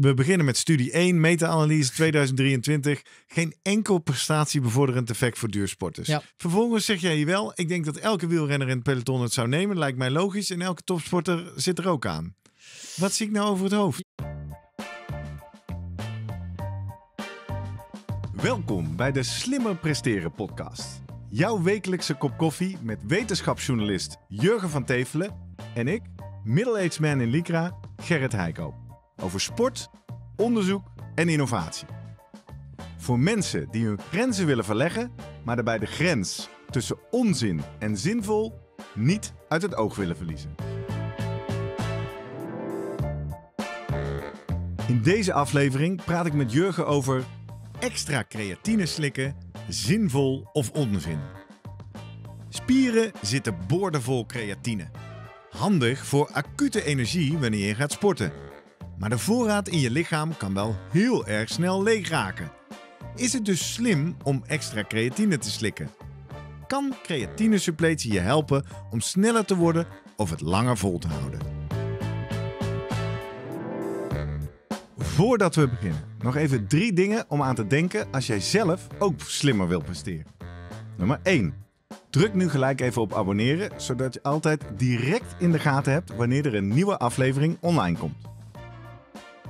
we beginnen met studie 1, meta-analyse 2023. Geen enkel prestatiebevorderend effect voor duursporters. Vervolgens zeg jij wel, ik denk dat elke wielrenner in het peloton het zou nemen. Lijkt mij logisch en elke topsporter zit er ook aan. Wat zie ik nou over het hoofd? Welkom bij de Slimmer Presteren podcast. Jouw wekelijkse kop koffie met wetenschapsjournalist Jurgen van Tevelen en ik, middle-aged man in Lycra, Gerrit Heikoop over sport, onderzoek en innovatie. Voor mensen die hun grenzen willen verleggen, maar daarbij de grens tussen onzin en zinvol niet uit het oog willen verliezen. In deze aflevering praat ik met Jurgen over extra creatine slikken, zinvol of onzin. Spieren zitten boordevol creatine. Handig voor acute energie wanneer je gaat sporten. Maar de voorraad in je lichaam kan wel heel erg snel leeg raken. Is het dus slim om extra creatine te slikken? Kan creatinesuppletie je helpen om sneller te worden of het langer vol te houden? Voordat we beginnen, nog even drie dingen om aan te denken als jij zelf ook slimmer wil presteren. Nummer 1. Druk nu gelijk even op abonneren, zodat je altijd direct in de gaten hebt wanneer er een nieuwe aflevering online komt.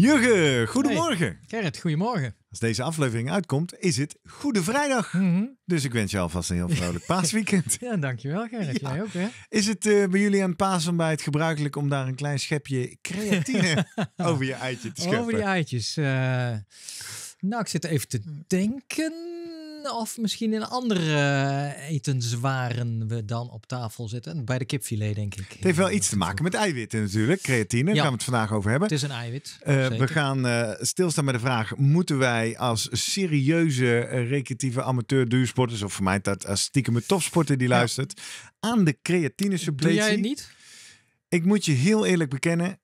Jurgen, goedemorgen. Hey, Gerrit, goedemorgen. Als deze aflevering uitkomt, is het Goede Vrijdag. Mhm. Dus ik wens je alvast een heel vrolijk paasweekend. ja, dankjewel Gerrit. Jij ook, hè? Is het eh, bij jullie aan het gebruikelijk om daar een klein schepje creatine over je eitje te scheppen? Over die eitjes. Uh, nou, ik zit even te denken of misschien in andere eh, etenswaren we dan op tafel zitten. Bij de kipfilet, denk ik. Het heeft wel iets te maken met eiwitten natuurlijk. Creatine, daar gaan we het vandaag over hebben. Het is een eiwit. Eh, we gaan eh, stilstaan bij de vraag... moeten wij als serieuze, recreatieve amateur duursporters... of voor mij dat als stiekem topsporter die luistert... aan de creatine suppletie... Doe jij het niet? Ik moet je heel eerlijk bekennen...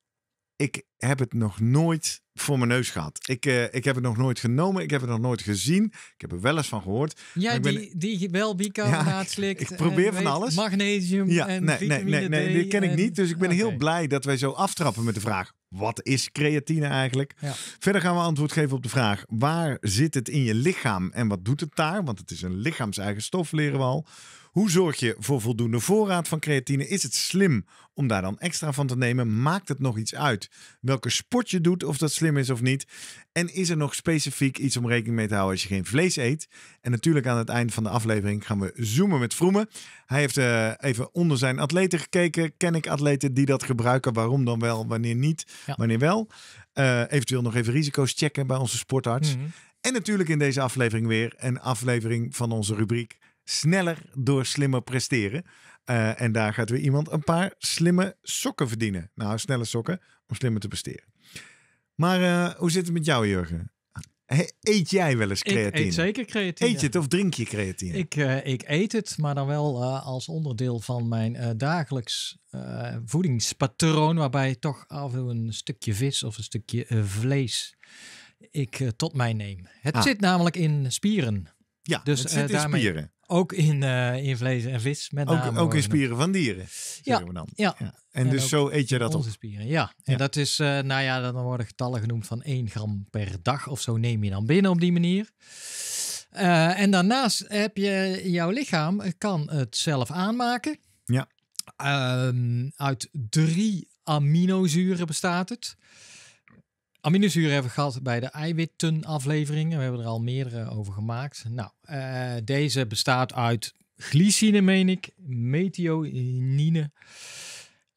Ik heb het nog nooit voor mijn neus gehad. Ik, eh, ik heb het nog nooit genomen. Ik heb het nog nooit gezien. Ik heb er wel eens van gehoord. Ja, die, die wel bicarbonaat ja, Ik probeer van alles. Magnesium ja, en nee, vitamine nee, nee, nee, die ken ik niet. Dus ik ben heel blij dat wij zo aftrappen met de vraag... Wat is creatine eigenlijk? Ja. Verder gaan we antwoord geven op de vraag: waar zit het in je lichaam en wat doet het daar? Want het is een lichaams-eigen stof, leren we al. Hoe zorg je voor voldoende voorraad van creatine? Is het slim om daar dan extra van te nemen? Maakt het nog iets uit welke sport je doet, of dat slim is of niet? En is er nog specifiek iets om rekening mee te houden als je geen vlees eet? En natuurlijk aan het eind van de aflevering gaan we zoomen met Vroemen. Hij heeft eh, even onder zijn atleten gekeken. Ken ik atleten die dat gebruiken? Waarom dan wel, wanneer niet, wanneer wel? Eh, eventueel nog even risico's checken bij onze sportarts. Mhm. En natuurlijk in deze aflevering weer een aflevering van onze rubriek sneller door slimmer presteren. Eh, en daar gaat weer iemand een paar slimme sokken verdienen. Nou, snelle sokken om slimmer te presteren. Maar eh, hoe zit het met jou, Jurgen? Eet jij wel eens creatine? eet zeker creatine. Eet je het of drink je creatine? Ik, eh, ik eet het, maar dan wel als onderdeel van mijn dagelijks voedingspatroon. Waarbij toch af en toe een stukje vis of een stukje vlees ik tot mij neem. Het ah. zit namelijk in spieren. Ja, dus, het zit in spieren. Ook in, eh, in vlees en vis met name. Ook, ook in spieren van dieren, ja, we dan. Ja. En, dus zo eet je dat op? spieren, ja. En dat is, eh, nou ja, dan worden getallen genoemd van 1 gram per dag of zo neem je dan binnen op die manier. Eh, en daarnaast heb je, jouw lichaam kan het zelf aanmaken. Ja. Ehm, uit drie aminozuren bestaat het. Aminozuren hebben we gehad bij de eiwittun-afleveringen. We hebben er al meerdere over gemaakt. Nou, eh, deze bestaat uit glycine, meen ik, methionine. En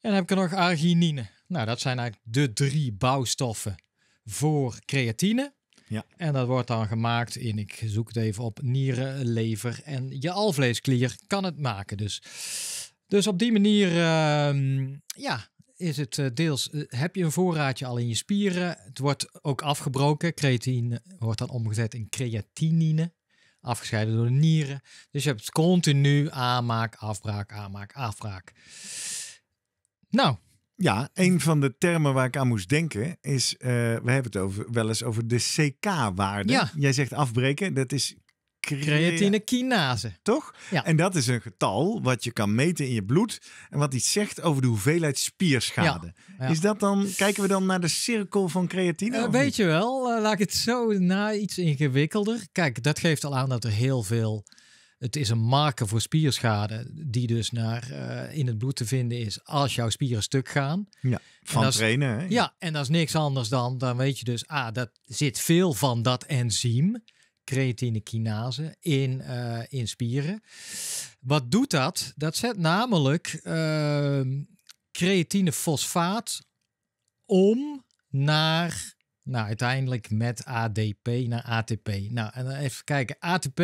dan heb ik er nog arginine. Nou, dat zijn eigenlijk de drie bouwstoffen voor creatine. Ja. En dat wordt dan gemaakt in, ik zoek het even op, nieren, lever en je alvleesklier kan het maken. Dus, dus op die manier, ehm, ja, is het eh, deels, eh, heb je een voorraadje al in je spieren? Het wordt ook afgebroken. Creatine wordt dan omgezet in creatinine, afgescheiden door de nieren. Dus je hebt continu aanmaak, afbraak, aanmaak, afbraak. Nou. Ja, een van de termen waar ik aan moest denken is, eh, we hebben het over, wel eens over de CK-waarde. Ja. Jij zegt afbreken, dat is creatine kinase. Toch? Ja. En dat is een getal wat je kan meten in je bloed en wat iets zegt over de hoeveelheid spierschade. Is dat dan, kijken we dan naar de cirkel van creatine? Eh, weet je wel, eh, laat ik het zo na iets ingewikkelder. Kijk, dat geeft al aan dat er heel veel het is een marker voor spierschade die dus naar, eh, in het bloed te vinden is als jouw spieren stuk gaan. Ja, van trainen. Hè? Ja, en dat is niks anders dan, dan weet je dus, ah, dat zit veel van dat enzym creatine in, eh, in spieren. Wat doet dat? Dat zet namelijk uh, ehm, creatinefosfaat om naar, nou uiteindelijk met ADP naar ATP. Nou, en even kijken. ATP,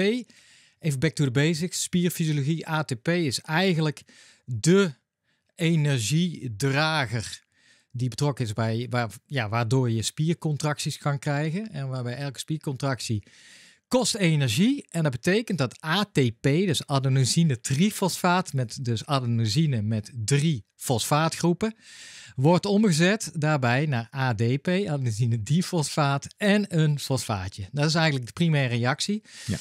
even back to the basics. Spierfysiologie, ATP is eigenlijk de energiedrager die betrokken is bij, waar, ja, waardoor je spiercontracties kan krijgen. En waarbij elke spiercontractie kost energie en dat betekent dat ATP, dus adenosine trifosfaat, met dus adenosine met drie fosfaatgroepen, wordt omgezet daarbij naar ADP, adenosine difosfaat en een fosfaatje. Dat is eigenlijk de primaire reactie. Ja.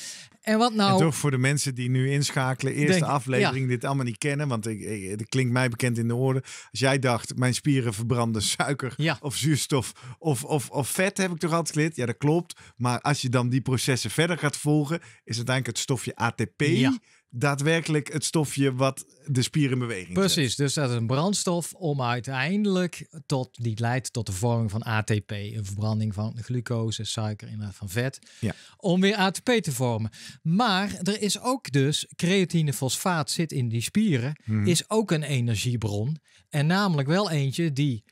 En wat nou? En toch voor de mensen die nu inschakelen, eerste aflevering, dit allemaal niet kennen. Want ik, het klinkt mij bekend in de oren. Als jij dacht, mijn spieren verbranden suiker of zuurstof of, of, of vet, heb ik toch altijd geleerd? Ja, dat klopt. Maar als je dan die processen verder gaat volgen, is uiteindelijk het stofje ATP daadwerkelijk het stofje wat de spieren in beweging Precies, dus dat is een brandstof om uiteindelijk tot, die leidt tot de vorming van ATP, een verbranding van glucose, suiker en van vet, ja. om weer ATP te vormen. Maar er is ook dus creatinefosfaat zit in die spieren, mhm. is ook een energiebron en namelijk wel eentje die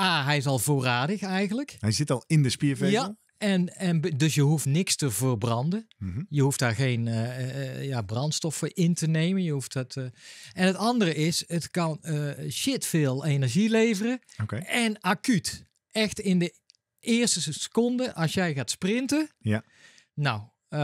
A, hij is al voorradig eigenlijk. Hij zit al in de spiervezel. Ja, en, en dus je hoeft niks te verbranden. Mhm. Je hoeft daar geen uh, ja, brandstoffen in te nemen. Je hoeft dat, En het andere is, het kan shit veel energie leveren. En acuut. Echt in de eerste seconde, als jij gaat sprinten. Ja. Nou, eh,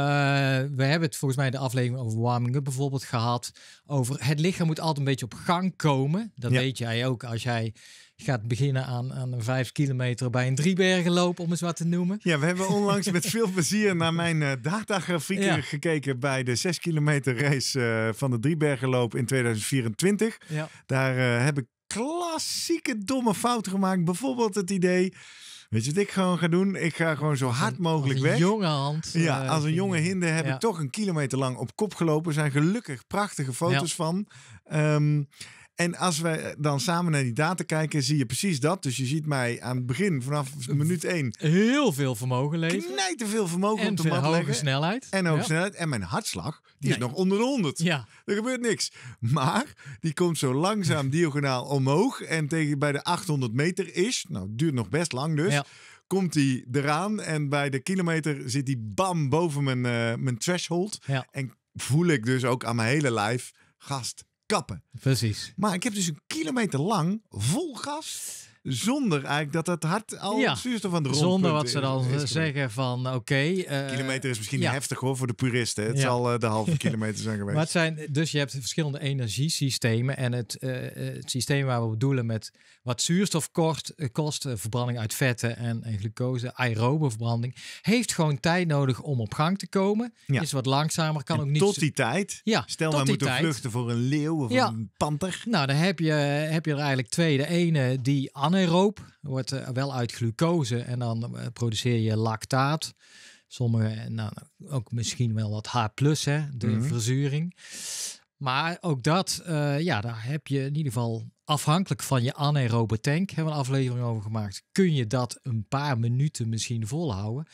we hebben het volgens mij de aflevering over warming-up bijvoorbeeld gehad. Over het lichaam moet altijd een beetje op gang komen. Dat weet jij ook als jij gaat beginnen aan, aan een vijf kilometer bij een driebergenloop, om eens wat te noemen. Ja, we hebben onlangs met veel plezier naar mijn uh, gekeken bij de 6 kilometer race eh, van de driebergenloop in 2024. Daar heb ik klassieke domme fouten gemaakt. Bijvoorbeeld het idee Weet je wat ik gewoon ga doen? Ik ga gewoon zo hard mogelijk werken. weg. jonge hand. Ja, eh, als een jonge hinde heb ik toch een kilometer lang op kop gelopen. Er zijn gelukkig prachtige foto's van. Ehm, en als we dan samen naar die data kijken, zie je precies dat. Dus je ziet mij aan het begin, vanaf minuut 1... Heel veel vermogen lezen. Nee, te veel vermogen en op de hoge snelheid. En hoge snelheid. En mijn hartslag, die is nog onder de 100. Ja. Er gebeurt niks. Maar die komt zo langzaam diagonaal omhoog. En tegen bij de 800 meter is, nou duurt nog best lang dus... komt hij eraan. En bij de kilometer zit die bam boven mijn, eh, mijn threshold. Ja. En voel ik dus ook aan mijn hele lijf. Gast, kappen. Precies. Maar ik heb dus een kilometer lang vol gas zonder eigenlijk dat het hart al ja. zuurstof aan de rond Zonder wat ze dan zeggen van oké. Eh, kilometer is misschien heftig hoor voor de puristen. Het zal eh, de halve kilometer zijn geweest. Maar het zijn, dus je hebt verschillende energiesystemen. En het, eh, het systeem waar we bedoelen met wat zuurstof kost, kost verbranding uit vetten en, en glucose, aerobe verbranding, heeft gewoon tijd nodig om op gang te komen. Is wat langzamer, kan ook niet. Tot die tijd. Ja, stel, we moeten vluchten voor een leeuw of een panter. Nou, dan heb je, heb je er eigenlijk twee. De ene die anaeroop. Wordt eh, wel uit glucose en dan eh, produceer je lactaat. Sommige, eh, nou, ook misschien wel wat H+, hè, de mhm. verzuring. Maar ook dat, ja, daar heb je in ieder geval afhankelijk van je anaerobe tank, hebben we een aflevering over gemaakt, kun je dat een paar minuten misschien volhouden.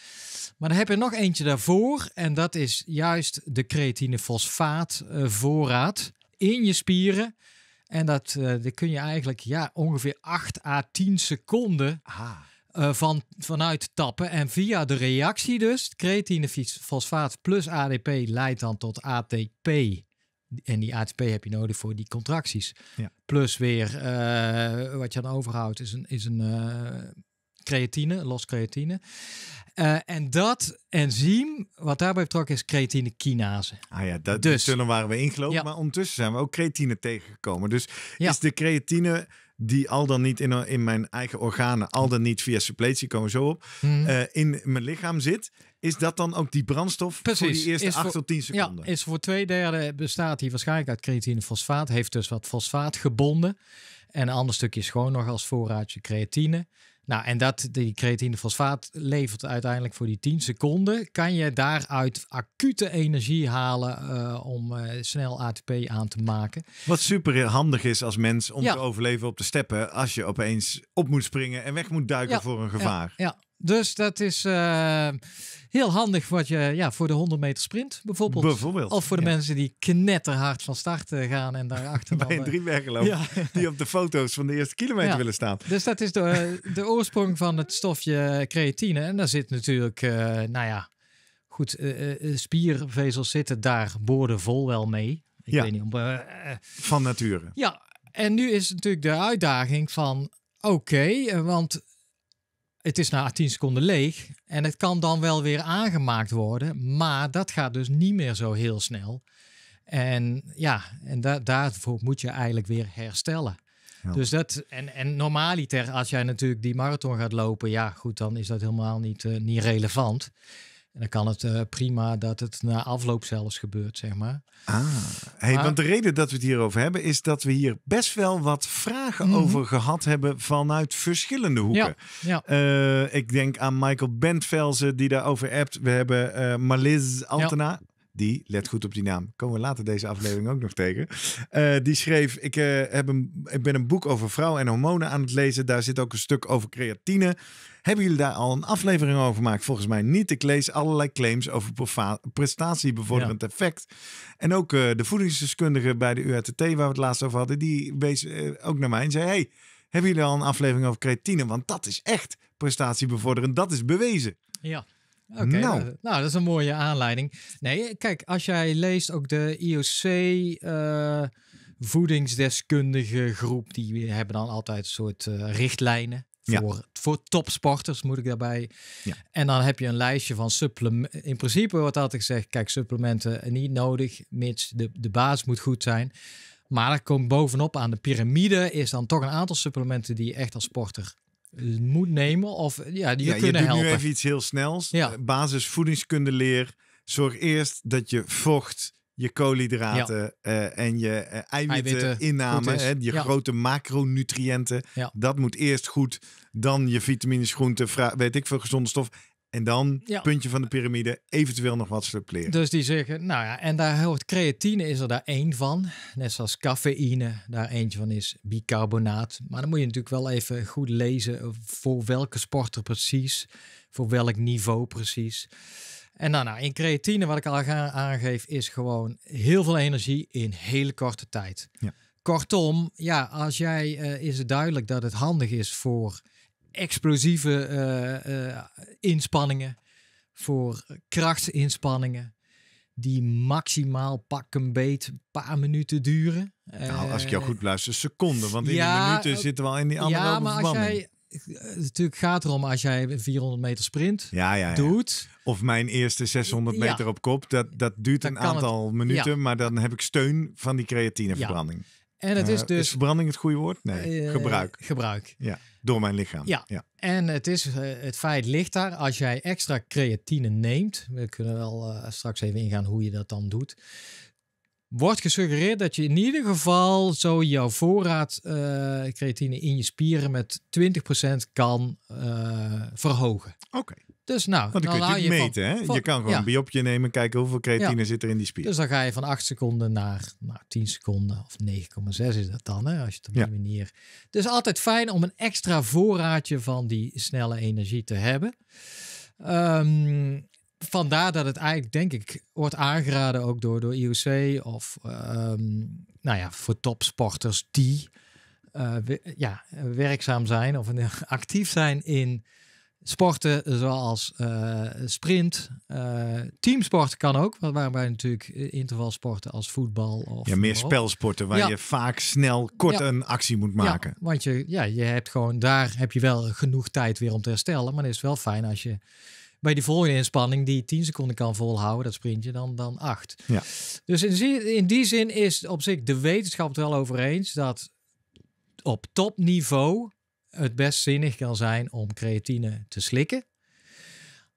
Maar dan heb je nog eentje daarvoor en dat is juist de creatinefosfaat voorraad in je spieren. En dat, eh, dat kun je eigenlijk ja, ongeveer 8 à 10 seconden eh, van, vanuit tappen. En via de reactie dus, creatinefosfaat plus ADP leidt dan tot ATP. En die ATP heb je nodig voor die contracties. Plus weer, eh, wat je dan overhoudt, is een, is een creatine, los creatine. Eh, en dat enzym, wat daarbij betrokken is, creatine kinase. Ah ja, dat, dus, zullen waren we ingelopen. Ja. Maar ondertussen zijn we ook creatine tegengekomen. Dus ja. is de creatine die al dan niet in, in mijn eigen organen, al dan niet via suppletie, komen zo op, mhm. eh, in mijn lichaam zit. Is dat dan ook die brandstof voor die eerste 8 tot 10 seconden? Ja, is voor twee derde bestaat die waarschijnlijk uit creatine fosfaat. Heeft dus wat fosfaat gebonden. En een ander stukje is gewoon nog als voorraadje creatine. Nou, en dat, die creatinefosfaat levert uiteindelijk voor die 10 seconden. Kan je daaruit acute energie halen eh, om eh, snel ATP aan te maken. Wat super handig is als mens om te overleven op de steppen. Als je opeens op moet springen en weg moet duiken voor een gevaar. ja, dus dat is eh, heel handig wat je, ja, voor de 100 meter sprint bijvoorbeeld. of voor de mensen die knetterhard van start eh, gaan en daarachter. Bij een driebergen lopen. Die op de foto's van de eerste kilometer willen staan. Dus dat is de, eh, de oorsprong van het stofje creatine. En daar zit natuurlijk, nou ja, goed, spiervezels zitten daar boordevol wel mee. Ik weet niet, van nature. Ja, en nu is natuurlijk de uitdaging van, oké, want het is na 10 seconden leeg en het kan dan wel weer aangemaakt worden, maar dat gaat dus niet meer zo heel snel. En ja, en da daarvoor moet je eigenlijk weer herstellen. Dus dat, en, en normaliter, als jij natuurlijk die marathon gaat lopen, ja goed, dan is dat helemaal niet, eh, niet relevant. En dan kan het eh, prima dat het na afloop zelfs gebeurt, zeg maar. Ah, hey, want de reden dat we het hierover hebben is dat we hier best wel wat vragen mhm. over gehad hebben vanuit verschillende hoeken. Ja, eh, ik denk aan Michael Bentvelzen die daarover appt. We hebben uh, Maliz Altena. die, let goed op die naam, komen we later deze aflevering ook nog tegen. die schreef: ik, heb een, ik ben een boek over vrouwen en hormonen aan het lezen. Daar zit ook een stuk over creatine. Hebben jullie daar al een aflevering over gemaakt? Volgens mij niet. Ik lees allerlei claims over prestatiebevorderend effect. En ook eh, de voedingsdeskundige bij de UHT waar we het laatst over hadden, die wees eh, ook naar mij en zei: Hey, hebben jullie al een aflevering over creatine? Want dat is echt prestatiebevorderend. Dat is bewezen. Ja. Oké, nou. nou. nou dat is een mooie aanleiding. Nee, kijk, als jij leest ook de IOC eh, voedingsdeskundige groep, die hebben dan altijd een soort richtlijnen. Voor, voor topsporters moet ik daarbij. En dan heb je een lijstje van supplementen. In principe wordt altijd gezegd, kijk, supplementen eh, niet nodig, mits de, de baas moet goed zijn. Maar er komt bovenop aan de piramide is dan toch een aantal supplementen die je echt als sporter eh, moet nemen. Of ja, die je ja, kunnen je helpen. nu even iets heel snels. Ja. Eh, voedingskunde leer. Zorg eerst dat je vocht je koolhydraten eh, en je eh, eiwitten, inname, je grote macronutriënten. Dat moet eerst goed, dan je vitamines, groenten, weet ik veel, gezonde stof. En dan, puntje van de piramide, eventueel nog wat suppleren. Dus die zeggen, nou ja, en daar hoort creatine is er daar één van. Net zoals cafeïne daar eentje van is, bicarbonaat. Maar dan moet je natuurlijk wel even goed lezen voor welke sporter precies, voor welk niveau precies. En nou, nou, in creatine, wat ik al aangeef, is gewoon heel veel energie in hele korte tijd. Ja. Kortom, ja, als jij eh, is het duidelijk dat het handig is voor explosieve eh, eh, inspanningen, voor krachtsinspanningen, die maximaal pak een beet een paar minuten duren. Nou, als ik jou goed luister, seconden, want in die minuten zitten we al in die andere Ja, maar als jij, eh, natuurlijk gaat erom als jij 400 meter sprint doet. Of mijn eerste 600 meter op kop. Dat, dat duurt een aantal minuten, maar dan heb ik steun van die creatineverbranding. En het eh, is dus. verbranding het goede woord? Nee. Eh, gebruik. Gebruik. Ja. Door mijn lichaam. Ja. En het is het feit ligt daar als jij extra creatine neemt. We kunnen wel straks even ingaan hoe je dat dan doet wordt gesuggereerd dat je in ieder geval zo jouw voorraad eh, creatine in je spieren met 20% kan eh, verhogen. Oké. Dus nou, dan, kun je, je meten. hè? je kan gewoon een biopje nemen, kijken hoeveel creatine zit er in die spier. Dus dan ga je van 8 seconden naar nou, 10 seconden of 9,6 is dat dan, hè? als je het op die manier. Dus altijd fijn om een extra voorraadje van die snelle energie te hebben. Um, vandaar dat het eigenlijk, denk ik, wordt aangeraden ook door, door IOC of ehm, nou ja, voor topsporters die eh, ja, werkzaam zijn of actief zijn in sporten zoals eh, sprint, eh, teamsport kan ook, waarbij natuurlijk intervalsporten als voetbal of ja, meer spelsporten waar je vaak snel kort een actie moet maken. Ja, want je, ja, je hebt gewoon daar heb je wel genoeg tijd weer om te herstellen, maar het is wel fijn als je bij die volgende inspanning die 10 seconden kan volhouden, dat sprintje, dan, dan 8. Ja. Dus in, in die zin is op zich de wetenschap het wel over eens dat op topniveau het best zinnig kan zijn om creatine te slikken.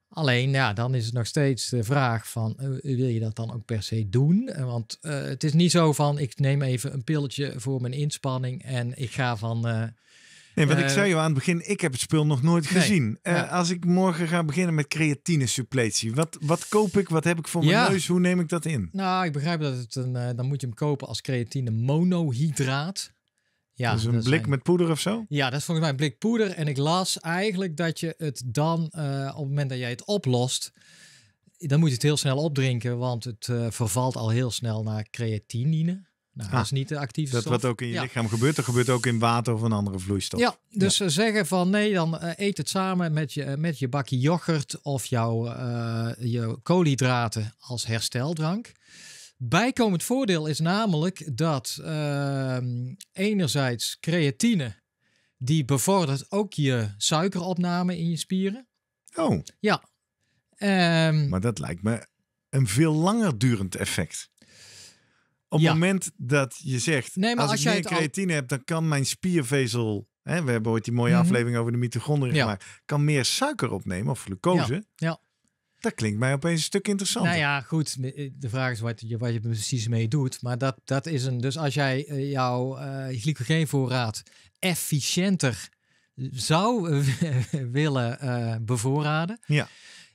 Alleen, ja, dan is het nog steeds de vraag van, eh, wil je dat dan ook per se doen? Eh, want eh, het is niet zo van, ik neem even een pilletje voor mijn inspanning en ik ga van, Nee, wat ik eh, zei aan het begin, ik heb het spul nog nooit gezien. Eh, als ik morgen ga beginnen met creatine suppletie, wat, wat koop ik? Wat heb ik voor mijn neus? Hoe neem ik dat in? Nou, ik begrijp dat het een, eh, dan moet je hem kopen als creatine monohydraat. Ja, dus een blik met poeder of zo? Ja, dat is volgens mij een blik poeder. En ik las eigenlijk dat je het dan, op het moment dat jij het oplost, dan moet je het heel snel opdrinken, want het vervalt al heel snel naar creatinine. Nou, ah, dat is niet de actieve dat wat ook in je lichaam gebeurt, dat gebeurt ook in water of een andere vloeistof. Ja, dus ze eh, zeggen van nee, dan eh, eet het samen met je, met je bakje yoghurt of jouw uh, je koolhydraten als hersteldrank. Bijkomend voordeel is namelijk dat enerzijds creatine, die bevordert ook je suikeropname in je spieren. Oh. Ja. Ehm, maar dat lijkt me een veel langer durend effect. Op het moment dat je zegt, nee, maar als, je ik meer creatine al... heb, dan kan mijn spiervezel... Hè, we hebben ooit die mooie mhm. aflevering over de mitochondriën gemaakt. Kan meer suiker opnemen, of glucose. ja. ja. Dat klinkt mij opeens een stuk interessanter. Nou ja, goed. De vraag is wat je, wat je precies mee doet. Maar dat, dat is een. Dus als jij eh, jouw uh, eh, glycogeenvoorraad efficiënter zou willen eh, bevoorraden. Ja.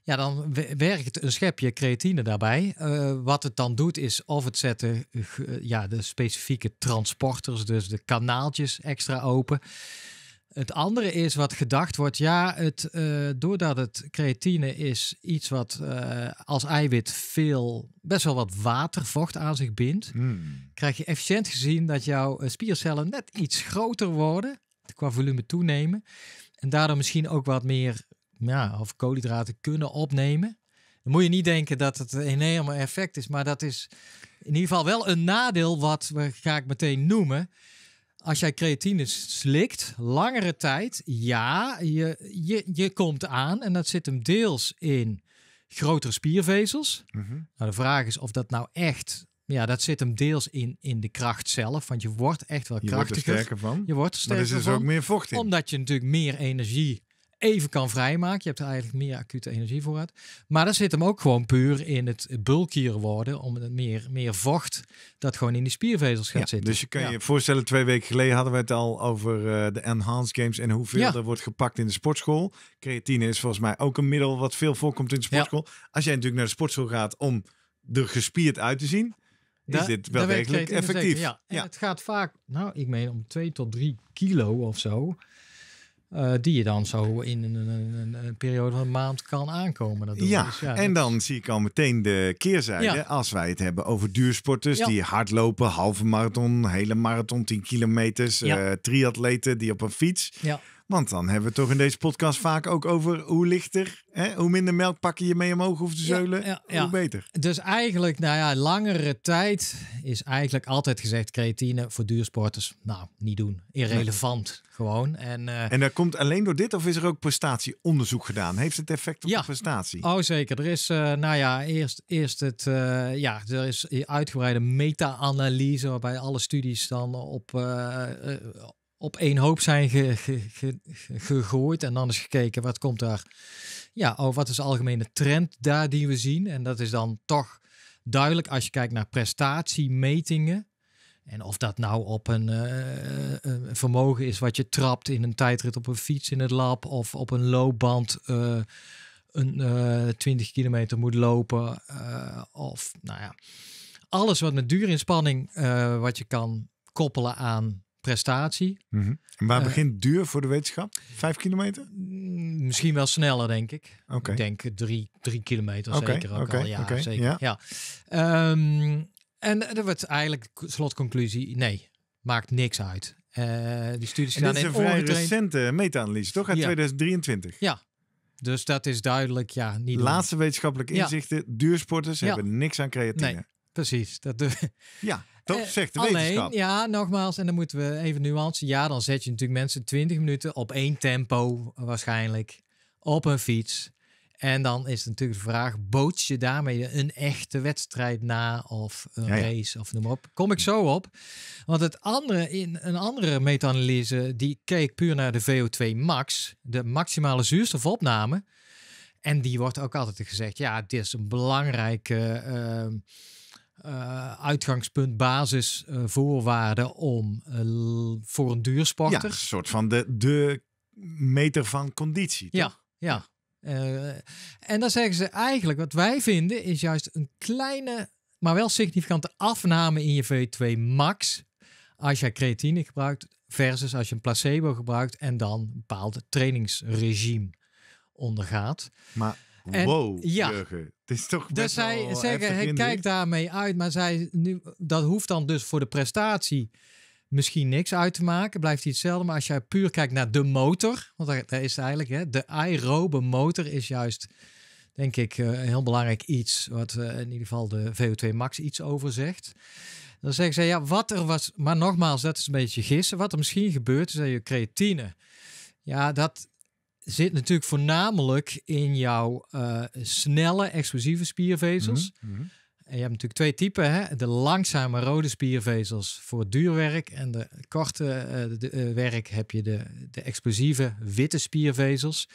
Ja, dan werkt een schepje creatine daarbij. Eh, wat het dan doet is of het zetten de, eh, eh, ja, de specifieke transporters, dus de kanaaltjes extra open. Het andere is wat gedacht wordt, ja, het, doordat het creatine is iets wat als eiwit veel, best wel wat watervocht aan zich bindt, hmm. krijg je efficiënt gezien dat jouw spiercellen net iets groter worden, qua volume toenemen. En daardoor misschien ook wat meer ja, of koolhydraten kunnen opnemen. Dan moet je niet denken dat het een enorme effect is, maar dat is in ieder geval wel een nadeel, wat we, ga ik meteen noemen. Als jij creatine slikt, langere tijd, ja, je, je, je komt aan en dat zit hem deels in grotere spiervezels. Mhm. Nou, de vraag is of dat nou echt ja, dat zit hem deels in, in de kracht zelf. Want je wordt echt wel je krachtiger. Wordt sterker van. Je wordt sterker van. Maar er zit dus ook meer vocht in. Omdat je natuurlijk meer energie even kan vrijmaken. Je hebt er eigenlijk meer acute energie energievoorraad. Maar dat zit hem ook gewoon puur in het bulkier worden, om meer, meer vocht dat gewoon in die spiervezels gaat zitten. Dus je kan je voorstellen, twee weken geleden hadden we het al over eh, de enhanced games en hoeveel er wordt gepakt in de sportschool. Creatine is volgens mij ook een middel wat veel voorkomt in de sportschool. Als jij natuurlijk naar de sportschool gaat om er gespierd uit te zien, is dit wel degelijk effectief. ja. En het gaat vaak, nou, ik meen om 2 tot 3 kilo of zo. Eh, die je dan zo in een, een, een, periode van een maand kan aankomen. Dat ja, dus, ja, en dan zie ik al meteen de keerzijde. Als wij het hebben over duursporters die hardlopen, halve marathon, hele marathon, 10 kilometers, uh, triatleten die op een fiets. Ja. Want dan hebben we toch in deze podcast vaak ook over hoe lichter, hè, hoe minder melk pakken je mee omhoog hoeft te zeulen, hoe beter. Dus eigenlijk, nou ja, langere tijd is eigenlijk altijd gezegd creatine voor duursporters, nou, niet doen. Irrelevant gewoon. En, uh, en dat komt alleen door dit of is er ook prestatieonderzoek gedaan? Heeft het effect op de prestatie? Oh zeker, er is, eh, nou ja, eerst, eerst het, eh, ja, er is uitgebreide meta-analyse waarbij alle studies dan op op één hoop zijn ge, gegooid. En dan is gekeken wat komt daar. Ja, oh, wat is de algemene trend daar die we zien? En dat is dan toch duidelijk als je kijkt naar prestatiemetingen. En of dat nou op een, eh, eh, vermogen is wat je trapt in een tijdrit op een fiets in het lab of op een loopband. Eh, een uh, 20 kilometer moet lopen. of nou ja, alles wat met duurinspanning wat je kan koppelen aan prestatie. Mhm. waar eh, begint duur voor de wetenschap? Vijf kilometer? Mm, misschien wel sneller, denk ik. Ik denk drie, drie kilometer zeker ook al. Ja, zeker. Ja. Ehm, en dat wordt eigenlijk slotconclusie, nee, maakt niks uit. Uh, die studies gedaan is een vrij recente meta-analyse, toch? Uit 2023. Ja. Dus dat is duidelijk, ja, niet... Laatste wetenschappelijke inzichten. Duursporters hebben niks aan creatine. Precies. Dat Ja, dat eh, zegt de wetenschap. ja, nogmaals, en dan moeten we even nuance. Ja, dan zet je natuurlijk mensen 20 minuten op één tempo waarschijnlijk op een fiets. En dan is het natuurlijk de vraag, boot je daarmee een echte wedstrijd na of een race of noem maar op. Kom ik zo op. Want het andere, in een andere meta-analyse, die keek puur naar de VO2 max, de maximale zuurstofopname. En die wordt ook altijd gezegd, ja, dit is een belangrijke... Ehm, eh, uitgangspunt, basisvoorwaarden eh, om eh, voor een duursporter. Ja, een soort van de, de meter van conditie. Ja, ja. en dan zeggen ze eigenlijk, wat wij vinden, is juist een kleine, maar wel significante afname in je V2 max als jij creatine gebruikt versus als je een placebo gebruikt en dan een bepaald trainingsregime ondergaat. Maar wow, ja. Het is toch dus zij zeggen, hij kijk daarmee uit. Maar zij, nu, dat hoeft dan dus voor de prestatie misschien niks uit te maken. Blijft hij hetzelfde. Maar als jij puur kijkt naar de motor. Want daar, is eigenlijk hè, de aerobe motor is juist, denk ik, eh, een heel belangrijk iets. Wat eh, in ieder geval de VO2 max iets over zegt. Dan zeggen ze, ja, wat er was. Maar nogmaals, dat is een beetje gissen. Wat er misschien gebeurt, is dat je creatine. Ja, dat zit natuurlijk voornamelijk in jouw eh, snelle, explosieve spiervezels. Mhm, mhm. En je hebt natuurlijk twee typen. Hè? De langzame rode spiervezels voor duurwerk. En de korte eh, eh, werk heb je de, de explosieve witte spiervezels.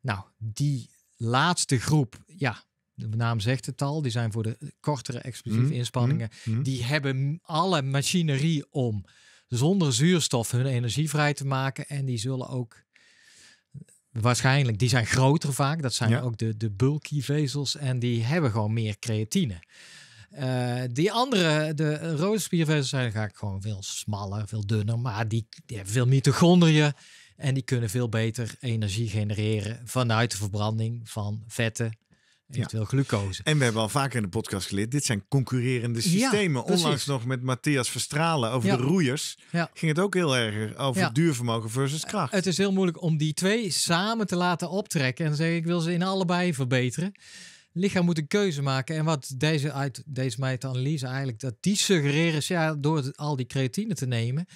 Nou, die laatste groep, ja, de naam zegt het al, die zijn voor de kortere explosieve mhm, inspanningen. Die hebben alle machinerie om zonder zuurstof hun energie vrij te maken. En die zullen ook Waarschijnlijk, die zijn groter vaak. Dat zijn ook de, de bulky vezels en die hebben gewoon meer creatine. Eh, die andere, de rode spiervezels, zijn eigenlijk gewoon veel smaller, veel dunner, maar die, hebben veel mitochondriën en die kunnen veel beter energie genereren vanuit de verbranding van vetten eventueel ja. glucose. En we hebben al vaker in de podcast geleerd, dit zijn concurrerende systemen. Onlangs nog met Matthias Verstralen over de roeiers ging het ook heel erg over duurvermogen versus eh, kracht. Het is heel moeilijk om die twee samen te laten optrekken en zeggen ik wil ze in allebei verbeteren. Lichaam moet een keuze maken. En wat deze, uit deze meta-analyse eigenlijk, dat die suggereren is, ja, door al die creatine te nemen,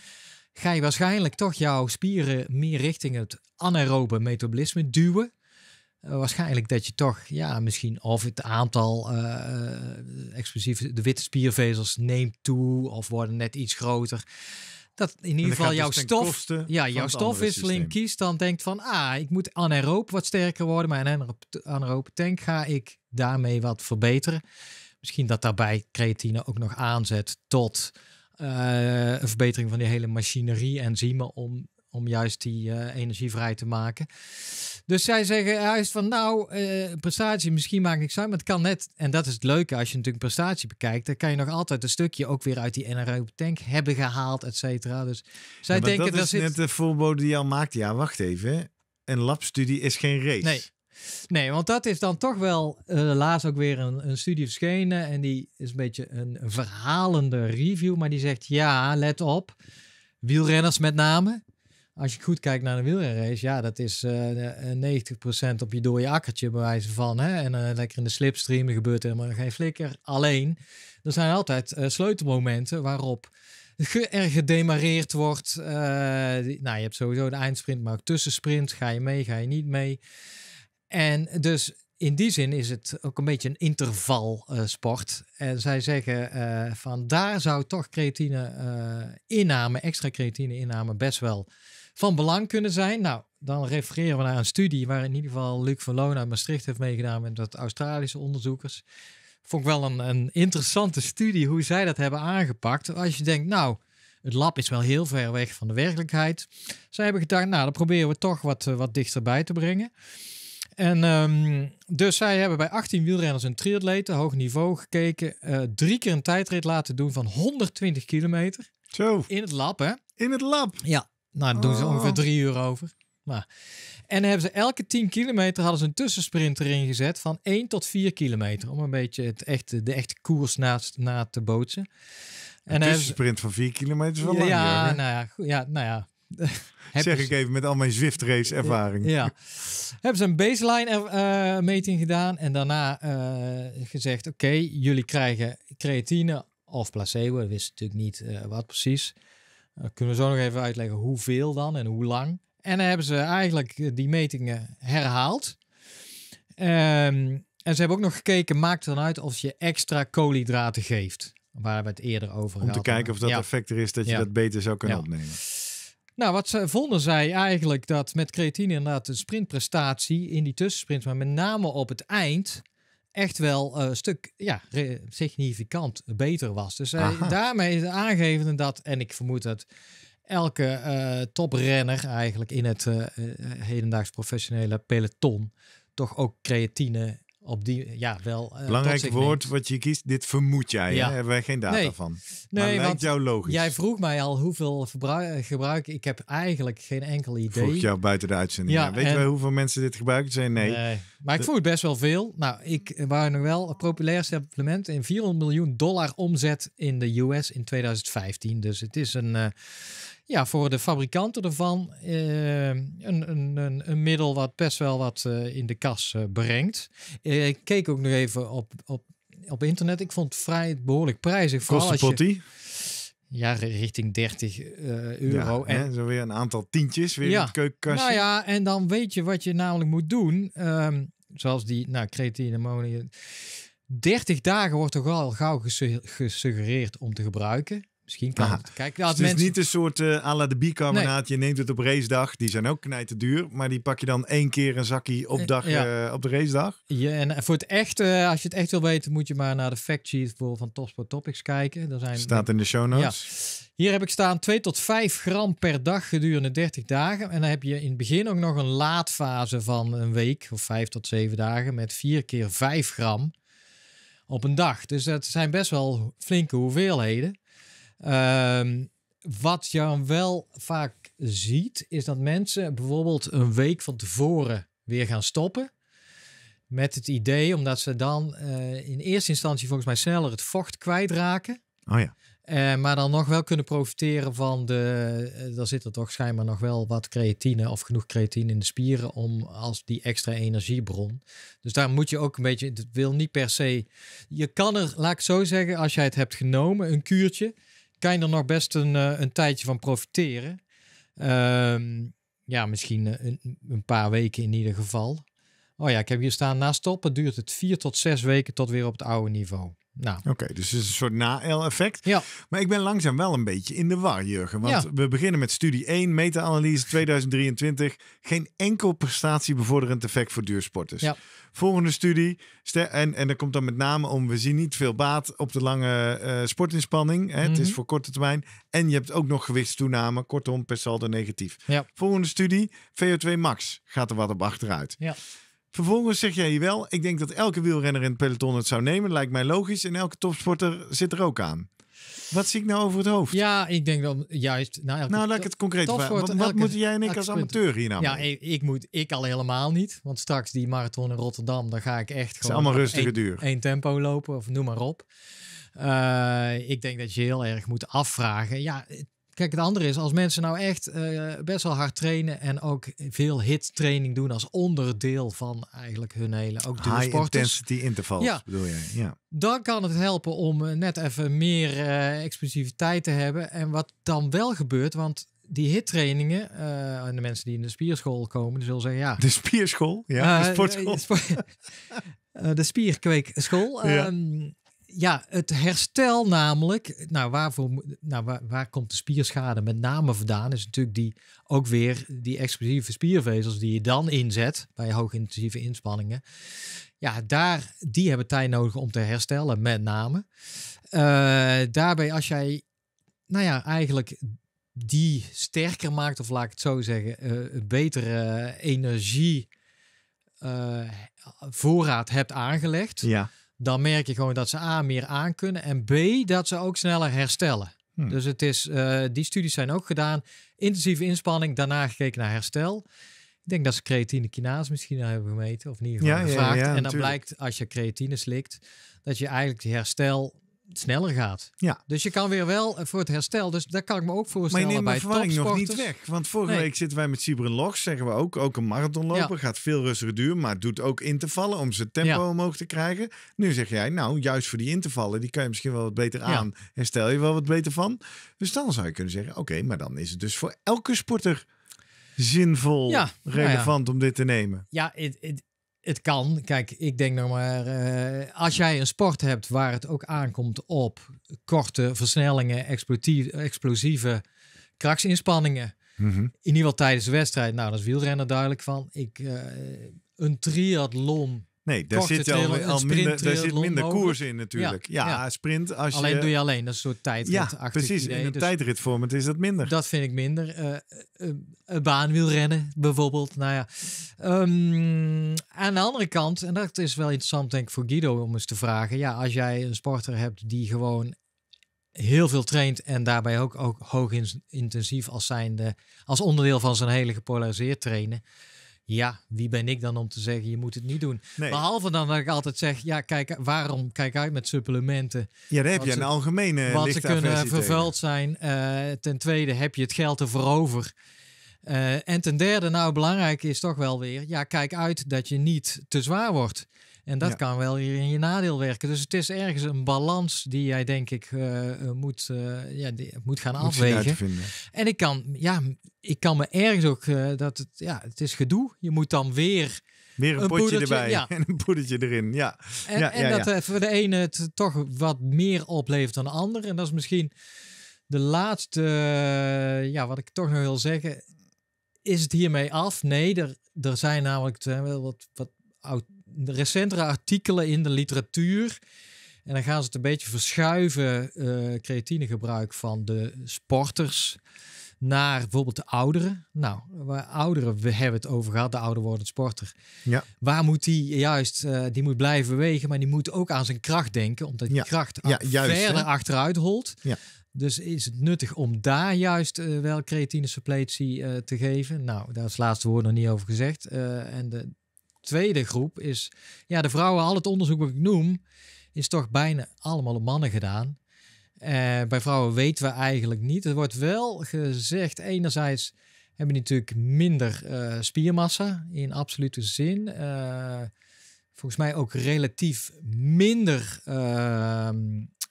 ga je waarschijnlijk toch jouw spieren meer richting het anaerobe metabolisme duwen. Eh, waarschijnlijk dat je toch, ja, misschien of het aantal uh, eh, eh, explosieve, de witte spiervezels neemt toe of worden net iets groter. Dat in ieder geval jouw dus stof, ja, jouw stofwisseling kiest, dan denkt van, ah, ik moet anaeroop wat sterker worden, maar een anaerobe tank ga ik daarmee wat verbeteren. Misschien dat daarbij creatine ook nog aanzet tot een verbetering van die hele machinerie, enzymen, om om juist die uh, energie vrij te maken. Dus zij zeggen eh, juist van nou, eh, prestatie misschien maakt niks uit, maar het kan net. En dat is het leuke als je natuurlijk prestatie bekijkt. Dan kan je nog altijd een stukje ook weer uit die NRO-tank hebben gehaald, et cetera. Dus zij denken dat, is net de voorbode die al maakt. Ja, wacht even. Een labstudie is geen race. Nee. Nee, want dat is dan toch wel uh, laatst ook weer een, een, studie verschenen. En die is een beetje een, een verhalende review. Maar die zegt: ja, let op. Wielrenners met name als je goed kijkt naar een wielrenrace, ja, dat is uh, eh, 90% eh, op je dode akkertje bij wijze van. Hè? En eh, lekker in de slipstream, er gebeurt helemaal geen flikker. Alleen, er zijn altijd sleutelmomenten waarop er gedemareerd wordt. nou, je hebt sowieso de eindsprint, maar ook tussensprint. Ga je mee, ga je niet mee. En dus in die zin is het ook een beetje een intervalsport. en zij zeggen van daar zou toch creatine inname, extra creatine inname best wel van belang kunnen zijn. Nou, dan refereren we naar een studie waar in ieder geval Luc van Loon uit Maastricht heeft meegedaan met wat Australische onderzoekers. Vond ik wel een, een interessante studie hoe zij dat hebben aangepakt. Als je denkt, nou, het lab is wel heel ver weg van de werkelijkheid. Zij hebben gedacht, nou, dan proberen we toch wat, eh, wat dichterbij te brengen. En ehm, dus zij hebben bij 18 wielrenners en triatleten, hoog niveau, gekeken. Eh, drie keer een tijdrit laten doen van 120 kilometer. Zo. In het lab, hè? In het lab? Ja. Nou, daar doen ze ongeveer oh. drie uur over. Maar. En hebben ze elke 10 kilometer hadden ze een tussensprint erin gezet van 1 tot 4 kilometer. Om een beetje het echte, de echte koers na na te bootsen. En een tussensprint van 4 kilometer wel lang. Nou ja, nou ja, ja, nou ja. zeg ik even met al mijn Zwift race ervaring. Ja. hebben ze een baseline uh, meting gedaan en daarna eh, gezegd: oké, jullie krijgen creatine of placebo. Dat wisten natuurlijk niet eh, wat precies. Dan eh, kunnen we zo nog even uitleggen hoeveel dan en hoe lang. En dan hebben ze eigenlijk eh, die metingen herhaald. Ehm, en ze hebben ook nog gekeken, maakt het dan uit of je extra koolhydraten geeft? Waar we het eerder over hadden. Om te kijken of dat ja. effect er is dat je dat beter zou kunnen opnemen. Nou, wat ze, vonden zij eigenlijk dat met creatine inderdaad de sprintprestatie in die tussensprint, maar met name op het eind, echt wel eh, een stuk ja, significant beter was. Dus eh, daarmee is aangegeven dat, en ik vermoed dat elke uh, toprenner eigenlijk in het hedendaags professionele peloton toch ook creatine op die, ja, wel. Eh, Belangrijk woord wat je kiest, dit vermoed jij. Ja. Hè? Hebben wij geen data van. Nee, maar lijkt jou logisch. Jij vroeg mij al hoeveel eh, gebruik ik. heb eigenlijk geen enkel idee. Vroeg jou buiten de uitzending. Ja, Weet je hoeveel mensen dit gebruiken? Zijn nee. Maar ik voel het best wel veel. Nou, ik eh, waren nog wel het populairste supplement in 400 miljoen dollar omzet in de US in 2015. Dus het is een, ja, voor de fabrikanten ervan eh, een, een, een, middel wat best wel wat eh, in de kas eh, brengt. ik keek ook nog even op, op, op internet. Ik vond het vrij behoorlijk prijzig. Kost een potty? Ja, richting 30 euro. en zo weer een aantal tientjes, weer in het keukenkastje. Nou ja, en dan weet je wat je namelijk moet doen. Um, zoals die, nou, creatine, monie. 30 dagen wordt toch al gauw gesuggereerd om te gebruiken. Misschien kan het. Kijk, dus het niet een soort uh, à la de bicarbonaat. Nee. Je neemt het op racedag. Die zijn ook knijten duur. Maar die pak je dan één keer een zakje op, eh, dag, eh, op de racedag. Ja, en voor het echt, als je het echt wil weten, moet je maar naar de fact sheet voor van Topsport Topics kijken. Daar zijn, Staat in de show notes. Hier heb ik staan 2 tot 5 gram per dag gedurende 30 dagen. En dan heb je in het begin ook nog een laadfase van een week of 5 tot 7 dagen met 4 keer 5 gram op een dag. Dus dat zijn best wel flinke hoeveelheden. Ehm, wat je dan wel vaak ziet, is dat mensen bijvoorbeeld een week van tevoren weer gaan stoppen. Met het idee, omdat ze dan eh, in eerste instantie volgens mij sneller het vocht kwijtraken. Oh ja. Eh, maar dan nog wel kunnen profiteren van de. Uh, zit er toch schijnbaar nog wel wat creatine of genoeg creatine in de spieren om als die extra energiebron. Dus daar moet je ook een beetje. Het wil niet per se. Je kan er, laat ik zo zeggen, als jij het hebt genomen, een kuurtje kan je er nog best een, eh, een tijdje van profiteren. Ehm, ja, misschien eh, een, een, paar weken in ieder geval. Oh ja, ik heb hier staan na stoppen duurt het vier tot zes weken tot weer op het oude niveau. Nou. Oké, dus het is een soort na-L-effect. Ja. Maar ik ben langzaam wel een beetje in de war, Jurgen. Want we beginnen met studie 1, meta-analyse 2023. Geen enkel prestatiebevorderend effect voor duursporters. Volgende studie, en, en dat komt dan met name om... we zien niet veel baat op de lange eh, sportinspanning. Hè, Het is mhm. voor korte termijn. En je hebt ook nog gewichtstoename. Kortom, per saldo negatief. Volgende studie, VO2 max gaat er wat op achteruit. Ja. Vervolgens zeg jij wel, ik denk dat elke wielrenner in het peloton het zou nemen. Lijkt mij logisch. En elke topsporter zit er ook aan. Wat zie ik nou over het hoofd? Ja, ik denk dan juist... Nou, nou laat ik het concreet vragen. Wat, wat moet jij en ik als amateur hier nou Ja, ik, moet, ik al helemaal niet. Want straks die marathon in Rotterdam, dan ga ik echt gewoon... allemaal rustige duur. Eén tempo lopen of noem maar op. Eh, ik denk dat je heel erg moet afvragen. Ja, Kijk, het andere is, als mensen nou echt eh, best wel hard trainen en ook veel hit-training doen als onderdeel van eigenlijk hun hele ook de High intensity intervals ja, bedoel je? Ja. Dan kan het helpen om eh, net even meer uh, eh, explosiviteit te hebben. En wat dan wel gebeurt, want die hittrainingen, uh, en de mensen die in de spierschool komen, die zullen zeggen ja. De spierschool? Ja, de sportschool. de spierkweekschool. Ja. Ehm, ja, het herstel namelijk, nou, waarvoor, nou waar, waar komt de spierschade met name vandaan, is natuurlijk die, ook weer die explosieve spiervezels die je dan inzet bij hoogintensieve inspanningen. Ja, daar, die hebben tijd nodig om te herstellen, met name. Eh, daarbij, als jij, nou ja, eigenlijk die sterker maakt, of laat ik het zo zeggen, eh, betere energie. Eh, voorraad hebt aangelegd, ja dan merk je gewoon dat ze A, meer aan kunnen en B, dat ze ook sneller herstellen. Hmm. Dus het is, eh, die studies zijn ook gedaan. Intensieve inspanning, daarna gekeken naar herstel. Ik denk dat ze creatine kinase misschien hebben gemeten, of niet. Ja, ja, ja, en dan blijkt als je creatine slikt, dat je eigenlijk die herstel sneller gaat. Ja. Dus je kan weer wel eh, voor het herstel. Dus daar kan ik me ook voorstellen. Maar je neemt mijn verwarring nog niet weg. Want vorige week zitten wij met Sibren Logs, zeggen we ook. Ook een marathonloper gaat veel rustiger duur, maar doet ook intervallen om zijn tempo omhoog te krijgen. Nu zeg jij, nou, juist voor die intervallen, die kan je misschien wel wat beter aan. Herstel je wel wat beter van. Dus dan zou je kunnen zeggen, oké, maar dan is het dus voor elke sporter zinvol, ja, nou relevant om dit te nemen. Ja, het, het kan. Kijk, ik denk nog maar, eh, als jij een sport hebt waar het ook aankomt op korte versnellingen, explosieve krachtsinspanningen. Mhm. In ieder geval tijdens de wedstrijd. Nou, dat is wielrenner duidelijk van. Ik, uh, een triathlon Nee, daar zit, al, al minder, daar zit minder koers in natuurlijk. Ja, sprint. Als alleen doe je alleen, dat een soort tijdrit. Ja, precies. in een dus tijdritvorm is dat minder. Dat vind ik minder. Eh, eh, een uh, baanwielrennen bijvoorbeeld. Nou ja. Ehm, aan de andere kant, en dat is wel interessant denk ik voor Guido om eens te vragen. Ja, als jij een sporter hebt die gewoon heel veel traint en daarbij ook, ook hoog intensief als, zijnde, als onderdeel van zijn hele gepolariseerd trainen ja, wie ben ik dan om te zeggen, je moet het niet doen. Behalve dan dat ik altijd zeg, ja, kijk, waarom kijk uit met supplementen? Ja, daar heb je een algemene Wat ze kunnen vervuild zijn. Eh, ten tweede heb je het geld ervoor over. Eh, en ten derde, nou belangrijk is toch wel weer, ja, kijk uit dat je niet te zwaar wordt. En dat kan wel in je nadeel werken. Dus het is ergens een balans die jij, denk ik, eh, eh, moet, eh, ja, moet gaan moet afwegen. En ik kan, ja, ik kan me ergens ook dat het, ja, het is gedoe. Je moet dan weer. Weer een, potje erbij en een poedertje erin. Ja. En, ja, en dat voor de ene het toch wat meer oplevert dan de ander. En dat is misschien de laatste, ja, wat ik toch nog wil zeggen. Is het hiermee af? Nee, er, er zijn namelijk wat, wat oud, recentere artikelen in de literatuur. En dan gaan ze het een beetje verschuiven, uh, eh, creatinegebruik van de sporters naar bijvoorbeeld de ouderen. Nou, waar ouderen, we hebben het over gehad, de ouder wordende sporter. Ja. Waar moet die juist, eh, die moet blijven bewegen, maar die moet ook aan zijn kracht denken, omdat die kracht ja, juist, verder achteruit holt. Ja. Dus is het nuttig om daar juist eh, wel creatine suppletie te geven? Nou, daar is het laatste woord nog niet over gezegd. en de, tweede groep is, ja, de vrouwen, al het onderzoek wat ik noem, is toch bijna allemaal op mannen gedaan. Eh, bij vrouwen weten we eigenlijk niet. Er wordt wel gezegd, enerzijds hebben die natuurlijk minder eh, spiermassa in absolute zin. Eh, volgens mij ook relatief minder ehm,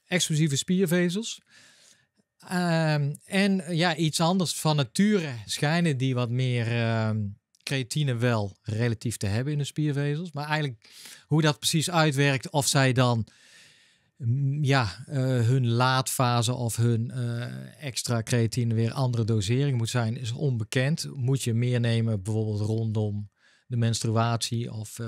exclusieve spiervezels. Ehm, en ja, iets anders van nature schijnen die wat meer ehm, creatine wel relatief te hebben in de spiervezels. Maar eigenlijk hoe dat precies uitwerkt, of zij dan mm, ja, eh, hun laadfase of hun eh, extra creatine weer andere dosering moet zijn, is onbekend. Moet je meer nemen, bijvoorbeeld rondom de menstruatie. Of, uh,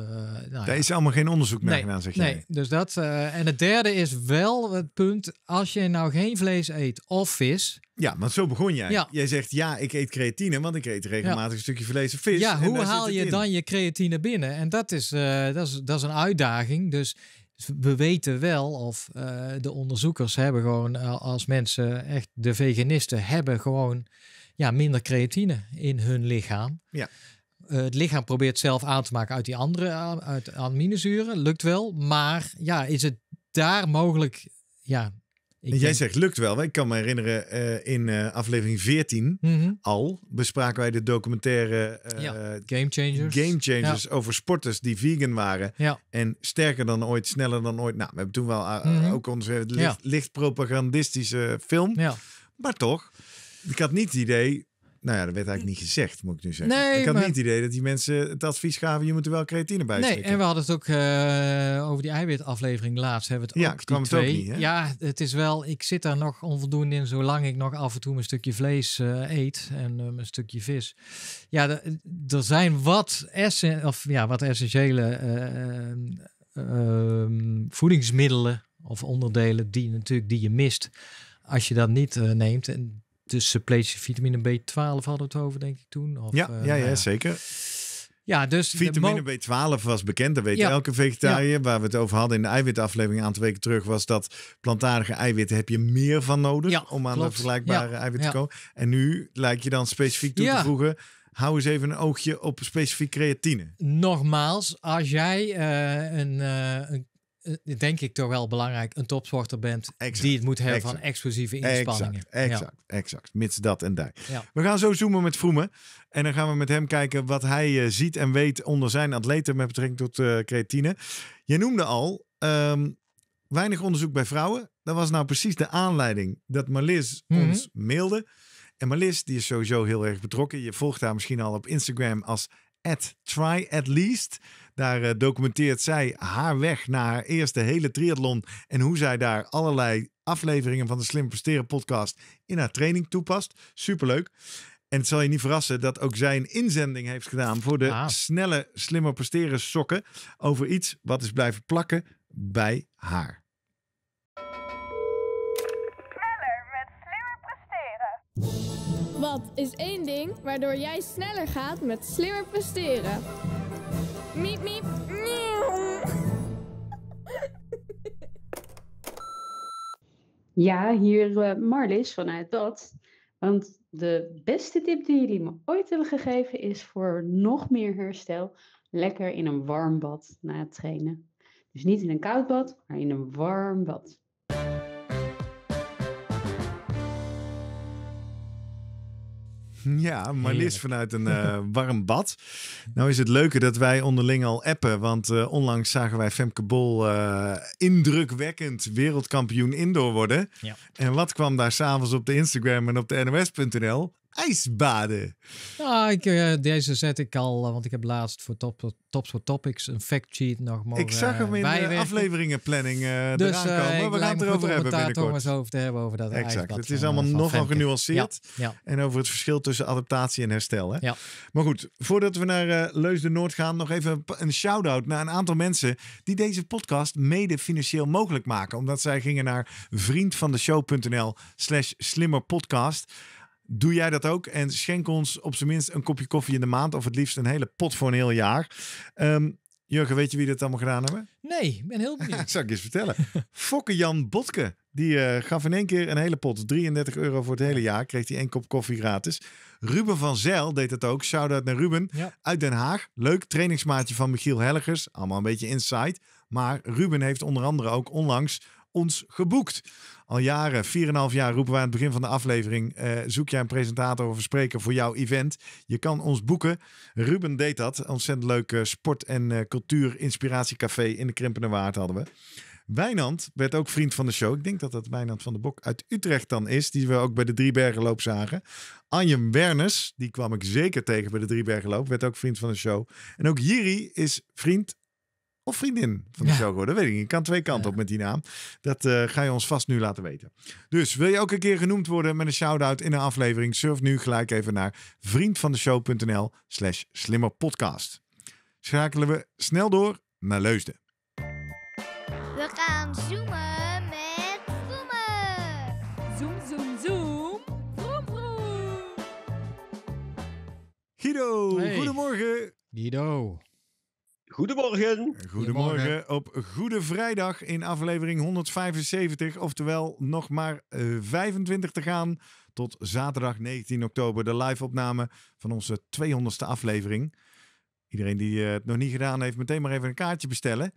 nou Daar is allemaal geen onderzoek naar aan, gedaan, zeg je. Nee, dus dat. Eh, en het derde is wel het punt, als je nou geen vlees eet of vis. Ja, want zo begon jij. Jij zegt, ja, ik eet creatine, want ik eet regelmatig een stukje vlees of vis. Ja, hoe haal je dan je creatine binnen? En dat is, eh, dat is, dat is een uitdaging. Dus we weten wel, of de onderzoekers hebben gewoon, als mensen echt, de veganisten hebben gewoon ja, minder creatine in hun lichaam. Ja. Eh, het lichaam probeert zelf aan te maken uit die andere eh, uit aminozuren. Lukt wel. Maar ja, is het daar mogelijk. Ja, Jij zegt lukt wel. Ik kan me herinneren, eh, in aflevering 14 mhm. al bespraken wij de documentaire Game Changers, Game Changers over sporters die vegan waren. Ja. En sterker dan ooit, sneller dan ooit. Nou, we hebben toen wel mhm. ook onze licht, licht propagandistische film. Maar toch, ik had niet het idee nou ja, dat werd eigenlijk hm. niet gezegd, moet ik nu zeggen. Nee, ik had niet het idee dat die mensen het advies gaven, je moet er wel creatine bij Nee, en we hadden het ook eh, over die eiwitaflevering laatst. Hebben we het ja, ook, die het twee. Ook niet, Ja, het is wel, ik zit daar nog onvoldoende in, zolang ik nog af en toe mijn stukje vlees eh, eet en een eh, stukje vis. Ja, er zijn wat, essen, of, ja, wat essentiële ehm, voedingsmiddelen of onderdelen die natuurlijk die je mist als je dat niet neemt. En dus supplementen vitamine B12 hadden we het over, denk ik toen. Of, ja, eh, ja, nou ja, zeker. Ja, dus vitamine B12 was bekend, dat weet ja. elke vegetariër. Waar we het over hadden in de eiwitaflevering een aantal weken terug, was dat plantaardige eiwitten heb je meer van nodig om aan de vergelijkbare eiwit te komen. En nu lijkt je dan specifiek toe te voegen. Hou eens even een oogje op specifiek creatine. Nogmaals, als jij eh, een, eh, een eh, denk ik toch wel belangrijk, een topsporter bent die het moet hebben van explosieve inspanningen. Exact, exact, exact. Mits dat en daar. We gaan zo zoomen met Vroemen en dan gaan we met hem kijken wat hij eh, ziet en weet onder zijn atleten met betrekking tot eh, creatine. Je noemde al ehm, weinig onderzoek bij vrouwen. Dat was nou precies de aanleiding dat Marlies mhm. ons mailde. En Marlies, die is sowieso heel erg betrokken. Je volgt haar misschien al op Instagram als at try at least. Daar eh, documenteert zij haar weg naar haar eerste hele triathlon en hoe zij daar allerlei afleveringen van de Slim Presteren podcast in haar training toepast. Superleuk. En het zal je niet verrassen dat ook zij een inzending heeft gedaan voor de ah. snelle Slimmer Presteren sokken over iets wat is blijven plakken bij haar. Sneller met Slimmer Presteren. Wat is één ding waardoor jij sneller gaat met Slimmer Presteren? Miep, miep. Ja, hier eh, Marlies Marlis vanuit dat. Want de beste tip die jullie me ooit hebben gegeven is voor nog meer herstel lekker in een warm bad na het trainen. Dus niet in een koud bad, maar in een warm bad. Ja, maar liefst vanuit een eh, warm bad. Nou is het leuke dat wij onderling al appen. Want eh, onlangs zagen wij Femke Bol eh, indrukwekkend wereldkampioen indoor worden. Ja. En wat kwam daar s'avonds op de Instagram en op de NOS.nl? ijsbaden. Nou, ik, eh, deze zet ik al, eh, want ik heb laatst voor top, Tops Topics een fact sheet nog mogen Ik zag hem eh, in de afleveringenplanning uh, dus, eraan komen. We gaan het erover hebben binnenkort. het over te hebben over dat Exact, het is allemaal nogal genuanceerd. Ja, En over het verschil tussen adaptatie en herstel. Hè? Ja. Maar goed, voordat we naar Leus de Noord gaan, nog even een shout-out naar een aantal mensen die deze podcast mede financieel mogelijk maken. Omdat zij gingen naar vriendvandeshow.nl slash slimmerpodcast. Doe jij dat ook? En schenk ons op zijn minst een kopje koffie in de maand. Of het liefst een hele pot voor een heel jaar. Ehm, Jurgen, weet je wie dat allemaal gedaan hebben? Nee, ik ben heel benieuwd. Zal ik eens vertellen. Fokke Jan Botke. Die eh, gaf in één keer een hele pot. 33 euro voor het hele jaar. Kreeg hij één kop koffie gratis. Ruben van Zijl deed dat ook. Shout-out naar Ruben. Uit Den Haag. Leuk. Trainingsmaatje van Michiel Helligers. Allemaal een beetje inside. Maar Ruben heeft onder andere ook onlangs ons geboekt. Al jaren, 4,5 jaar roepen we aan het begin van de aflevering. Eh, zoek jij een presentator of een spreker voor jouw event? Je kan ons boeken. Ruben deed dat. Ontzettend leuk eh, sport- en eh, cultuur inspiratiecafé in de Krimpende Waard hadden we. Wijnand werd ook vriend van de show. Ik denk dat dat Wijnand van de Bok uit Utrecht dan is. Die we ook bij de Driebergenloop zagen. Anjem Werners, die kwam ik zeker tegen bij de Driebergenloop. Werd ook vriend van de show. En ook Jiri is vriend of vriendin van de show geworden. weet ik niet. Kan twee kanten op met die naam. Dat eh, ga je ons vast nu laten weten. Dus wil je ook een keer genoemd worden met een shout-out in een aflevering? Surf nu gelijk even naar vriendvandeshow.nl slash slimmerpodcast. Schakelen we snel door naar Leusden. We gaan zoomen met zoomen. Zoom, zoom, zoom. Vroom, vroom. Guido, goedemorgen. Guido. Goedemorgen. Goedemorgen op Goede Vrijdag in aflevering 175, oftewel nog maar 25 eh, te gaan tot zaterdag 19 oktober, de live-opname van onze 200ste aflevering. Iedereen die eh, het nog niet gedaan heeft, meteen maar even een kaartje bestellen.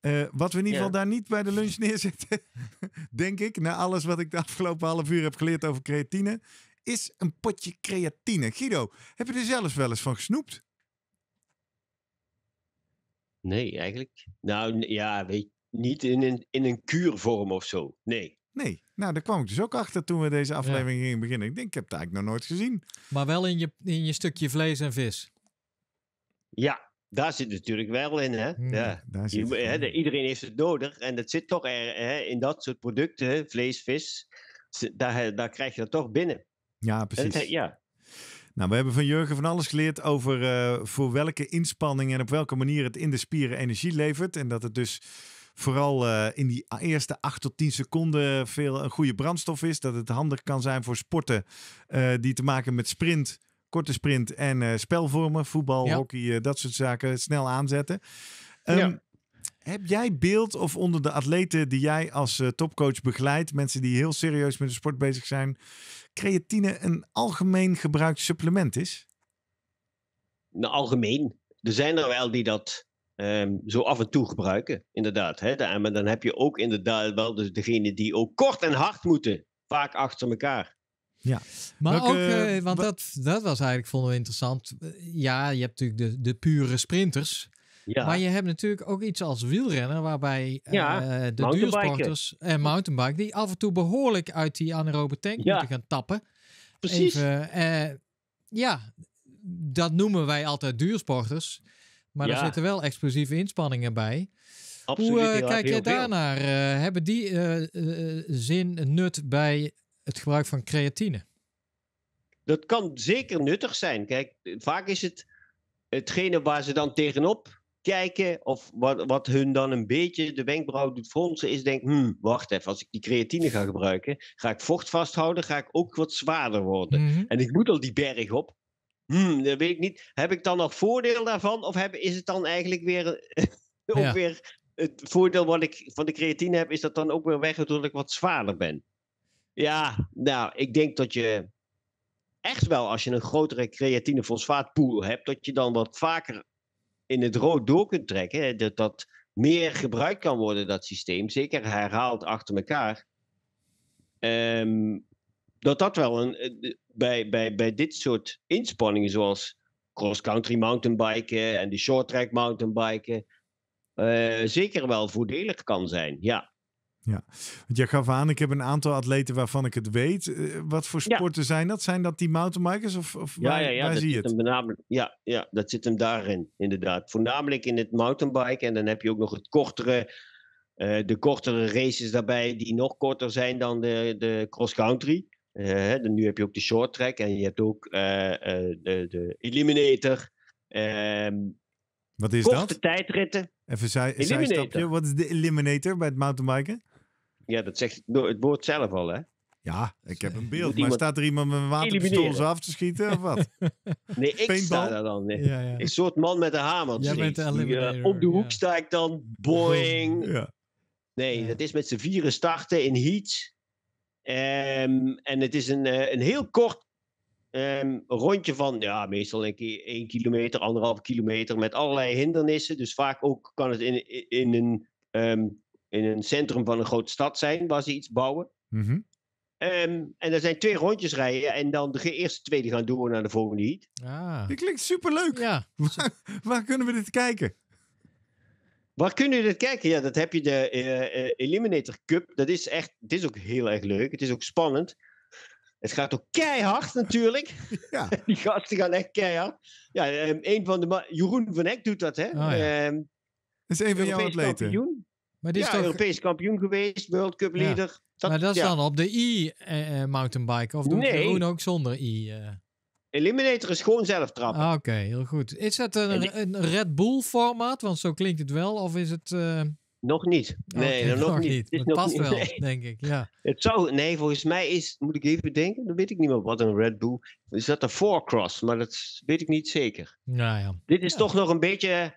Eh, wat we in ieder geval daar niet bij de lunch neerzetten, denk ik, na alles wat ik de afgelopen half uur heb geleerd over creatine, is een potje creatine. Guido, heb je er zelfs wel eens van gesnoept? Nee, eigenlijk. Nou ja, weet, niet in een, in een kuurvorm of zo. Nee. Nee, nou daar kwam ik dus ook achter toen we deze aflevering gingen beginnen. Ik denk, ik heb het eigenlijk nog nooit gezien. Maar wel in je, in je stukje vlees en vis. Ja, daar zit natuurlijk wel in. Hè? Hmm, ja, Daar zit hè, iedereen heeft het nodig en dat zit toch er, hè, in dat soort producten, vlees, vis. Daar, daar krijg je dat toch binnen. Ja, precies. Eh, ja, nou, we hebben van Jurgen van alles geleerd over eh, voor welke inspanning en op welke manier het in de spieren energie levert. En dat het dus vooral eh, in die eerste 8 tot 10 seconden veel een goede brandstof is. Dat het handig kan zijn voor sporten eh, die te maken met sprint, korte sprint en spelvormen. Voetbal, hockey, dat soort zaken. Snel aanzetten. Ehm, heb jij beeld of onder de atleten die jij als topcoach begeleidt, mensen die heel serieus met de sport bezig zijn, creatine een algemeen gebruikt supplement is? Nou, algemeen. Er zijn er wel die dat ehm, zo af en toe gebruiken, inderdaad. Hè? Maar dan heb je ook inderdaad wel dus degene die ook kort en hard moeten, vaak achter elkaar. Ja. Maar ook, eh, want dat, dat was eigenlijk, vonden we interessant. Eh, ja, je hebt natuurlijk de, de pure sprinters. Ja. Maar je hebt natuurlijk ook iets als wielrennen, waarbij eh, de duursporters en eh, mountainbike, die af en toe behoorlijk uit die anaerobe tank moeten gaan tappen. Precies. Eh, ja, dat noemen wij altijd duursporters. Maar er zitten wel explosieve inspanningen bij. Absoluut, Hoe kijk je daarnaar? hebben die zin, nut bij het gebruik van creatine? Dat kan zeker nuttig zijn. Kijk, vaak is het hetgene waar ze dan tegenop kijken of wat, wat hun dan een beetje de wenkbrauw doet fronsen, is denk, hmm, wacht even, als ik die creatine ga gebruiken, ga ik vocht vasthouden, ga ik ook wat zwaarder worden. Mhm. En ik moet al die berg op. Hmm, dat weet ik niet. Heb ik dan nog voordeel daarvan? Of is het dan eigenlijk weer, ook weer het voordeel wat ik van de creatine heb, is dat dan ook weer weg doordat ik wat zwaarder ben? Ja, nou, ik denk dat je echt wel, als je een grotere creatine fosfaatpool hebt, dat je dan wat vaker in het rood door kunt trekken. Dat dat meer gebruikt kan worden, dat systeem. Zeker herhaald achter elkaar. Ehm, dat dat wel een, eh, bij, bij, bij dit soort inspanningen, zoals cross-country mountainbiken en de short-track mountainbiken, eh, zeker wel voordelig kan zijn. Ja. Ja, want jij gaf aan, ik heb een aantal atleten waarvan ik het weet. Eh, wat voor sporten zijn dat? Zijn dat die mountainbikers of, of ja, ja, ja, waar dat zie je het? ja, ja, dat zit hem daarin, inderdaad. Voornamelijk in het mountainbike en dan heb je ook nog het kortere, eh, de kortere races daarbij die nog korter zijn dan de, de cross-country. Eh, dan nu heb je ook de short track en je hebt ook de, de, eliminator. Ehm, wat is dat? Korte tijdritten. Even een zij, stapje. Wat is de eliminator bij het mountainbiken? Ja, dat zegt het woord zelf al, hè? Ja, ik heb een beeld. Maar staat er iemand met een waterpistool af te schieten of wat? nee, ik sta daar dan. Nee. Een soort man met een hamer. Jij bent Die, eh, op de hoek sta ik dan. Boing. Nee, dat is met z'n vieren starten in heat. Ehm, en het is een, eh, een heel kort ehm, rondje van, ja, meestal een, kilometer, anderhalf kilometer. Met allerlei hindernissen. Dus vaak ook kan het in, in, een ehm, in een centrum van een grote stad zijn, waar ze iets bouwen. Mhm. Ehm, en er zijn twee rondjes rijden en dan de eerste twee die gaan door naar de volgende heat. Ah. klinkt superleuk. Ja. Waar, kunnen we dit kijken? Waar kunnen we dit kijken? Ja, dat heb je de eh, eh, Eliminator Cup. Dat is echt, het is ook heel erg leuk. Het is ook spannend. Het gaat ook keihard natuurlijk. Ja. Die gasten gaan echt keihard. Ja, ehm, een van de Jeroen van Eck doet dat, hè? dat oh, ehm, is een van jouw atleten. Maar ja, is Europees kampioen geweest, World Cup leader. Dat, maar dat is dan op de i eh, eh, mountainbike of doen nee. ook zonder i? Uh... Eliminator is gewoon zelf trappen. Ah, oké, heel goed. Is dat een, een, Red Bull formaat? Want zo klinkt het wel. Of is het... Nog niet. Nee, nog, niet. Het, past wel, denk ik. Ja. Het zou, nee, volgens mij is, moet ik even denken, dan weet ik niet meer wat een Red Bull. Is dat een Forecross? Maar dat weet ik niet zeker. Nou ja. Dit is toch nog een beetje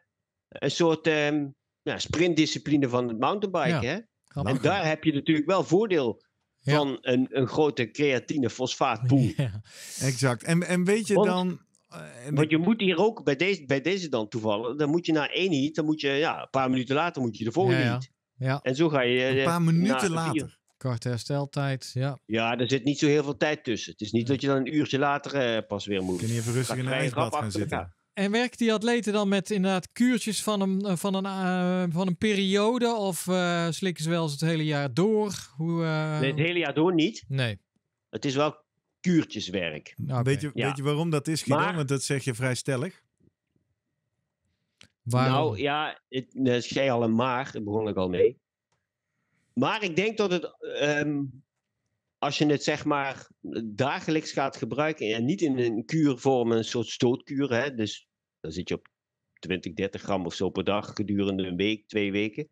een soort ehm, ja, sprintdiscipline van het mountainbiken. hè? En daar heb je natuurlijk wel voordeel van een, een grote creatine fosfaatpoel. Ja. Exact. En, en weet je dan. Eh, want je moet hier ook bij deze, bij deze dan toevallig, dan moet je naar één heat, dan moet je ja, een paar minuten later moet je de volgende ja, ja. En zo ga je. Een eh, paar minuten later. Korte hersteltijd, ja. Ja, er zit niet zo heel veel tijd tussen. Het is niet dat je dan een uurtje later eh, pas weer moet. Kun je even rustig in een ijsbad gaan zitten en werkt die atleten dan met inderdaad kuurtjes van een, eh, van een, eh, van een periode? Of uh, slikken ze wel eens het hele jaar door? Hoe, Nee, het hele jaar door niet. Nee. Het is wel kuurtjeswerk. Nou, weet, je, weet je waarom dat is, gedaan, Want dat zeg je vrij stellig. Waarom? Nou ja, ik zei al een maar, daar begon ik al mee. Maar ik denk dat het, ehm, als je het zeg maar dagelijks gaat gebruiken en niet in een kuurvorm, een soort stootkuur, hè, dus dan zit je op 20, 30 gram of zo per dag gedurende een week, twee weken.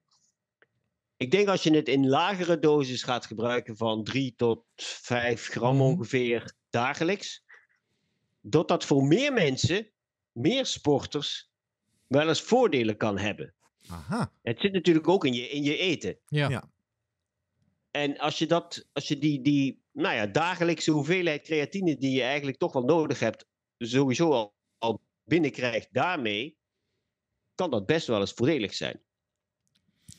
Ik denk als je het in lagere doses gaat gebruiken van 3 tot 5 gram mhm. ongeveer dagelijks, dat dat voor meer mensen, meer sporters, wel eens voordelen kan hebben. Aha. Het zit natuurlijk ook in je, in je eten. Ja. ja. En als je, dat, als je die, die nou ja, dagelijkse hoeveelheid creatine die je eigenlijk toch wel nodig hebt, sowieso al binnenkrijgt daarmee, kan dat best wel eens voordelig zijn.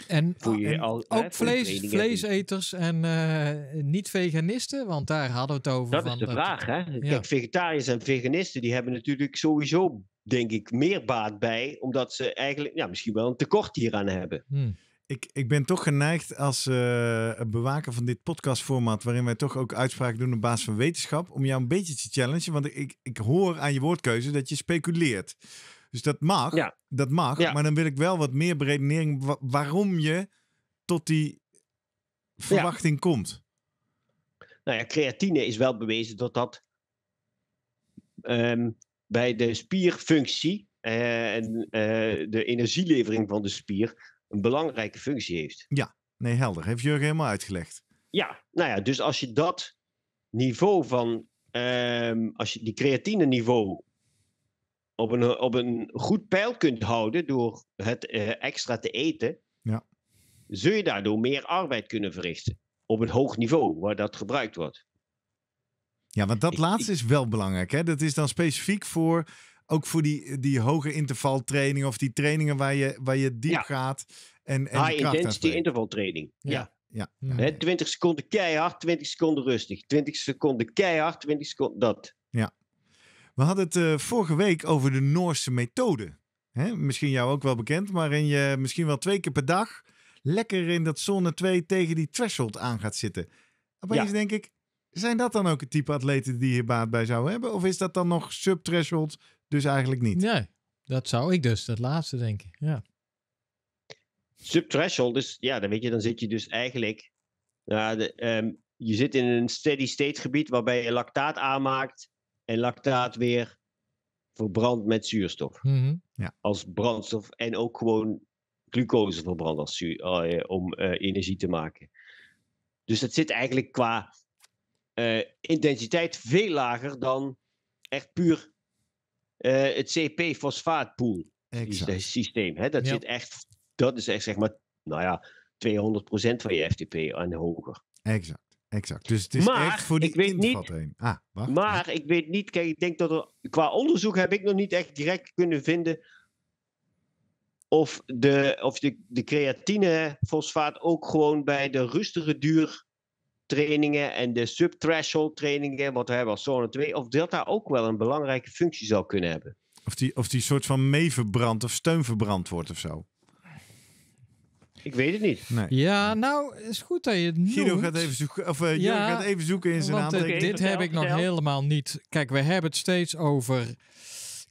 En, je al, ook vleeseters en eh, niet-veganisten, want daar hadden we het over. Dat van is de vraag, hè? Kijk, vegetariërs en veganisten die hebben natuurlijk sowieso, denk ik, meer baat bij, omdat ze eigenlijk ja, misschien wel een tekort hieraan hebben. Hmm. Ik, ik ben toch geneigd als eh, bewaker van dit podcastformaat, waarin wij toch ook uitspraken doen op basis van wetenschap, om jou een beetje te challengen. Want ik, ik hoor aan je woordkeuze dat je speculeert. Dus dat mag, dat mag maar dan wil ik wel wat meer beredenering waarom je tot die verwachting komt. Nou ja, creatine is wel bewezen dat dat ehm, bij de spierfunctie eh, en eh, de energielevering van de spier een belangrijke functie heeft. Ja, nee, helder. Heeft Jurgen helemaal uitgelegd. Ja, nou ja, dus als je dat niveau van, ehm, als je die creatine niveau op een, op een goed pijl kunt houden door het eh, extra te eten, ja. zul je daardoor meer arbeid kunnen verrichten. Op een hoog niveau waar dat gebruikt wordt. Ja, want dat laatste is wel belangrijk. Hè? Dat is dan specifiek voor ook voor die, die hoge intervaltraining of die trainingen waar je, waar je diep gaat. En, en High intensity intervaltraining. ja. ja. Ja. 20 seconden keihard, 20 seconden rustig. 20 seconden keihard, 20 seconden dat. Ja. We hadden het eh, vorige week over de Noorse methode. Misschien jou ook wel bekend, maar in je misschien wel twee keer per dag lekker in dat zone 2 tegen die threshold aan gaat zitten. Opeens ja. denk ik, zijn dat dan ook het type atleten die hier baat bij zou hebben? Of is dat dan nog sub dus eigenlijk niet. Nee, dat zou ik dus, dat laatste denk Ja. Subthreshold, dus ja, dan weet je, dan zit je dus eigenlijk. Nou, de, ehm, je zit in een steady state gebied waarbij je lactaat aanmaakt en lactaat weer verbrandt met zuurstof. Mhm. ja. Als brandstof en ook gewoon glucose verbrand als eh, om eh, energie te maken. Dus dat zit eigenlijk qua eh, intensiteit veel lager dan echt puur eh, het CP-fosfaatpool systeem. Hè? Dat, zit echt, dat is echt zeg maar, nou ja, 200% van je FTP en hoger. Exact. Exact. Dus het is maar, echt voor die ik weet heen. Ah, wacht. Maar ik weet niet, ik denk dat er qua onderzoek heb ik nog niet echt direct kunnen vinden of de, of de, de ook gewoon bij de rustige duur trainingen en de subthreshold trainingen, wat we hebben als zone 2, of dat daar ook wel een belangrijke functie zou kunnen hebben. Of die, of die soort van mee verbrand of steun verbrand wordt of zo. Ik weet het niet. Ja, nou, is goed dat je het noemt. Guido gaat even zoeken, of, uh, gaat even zoeken in zijn want, eh, dit heb ik nog helemaal niet. Kijk, we hebben het steeds over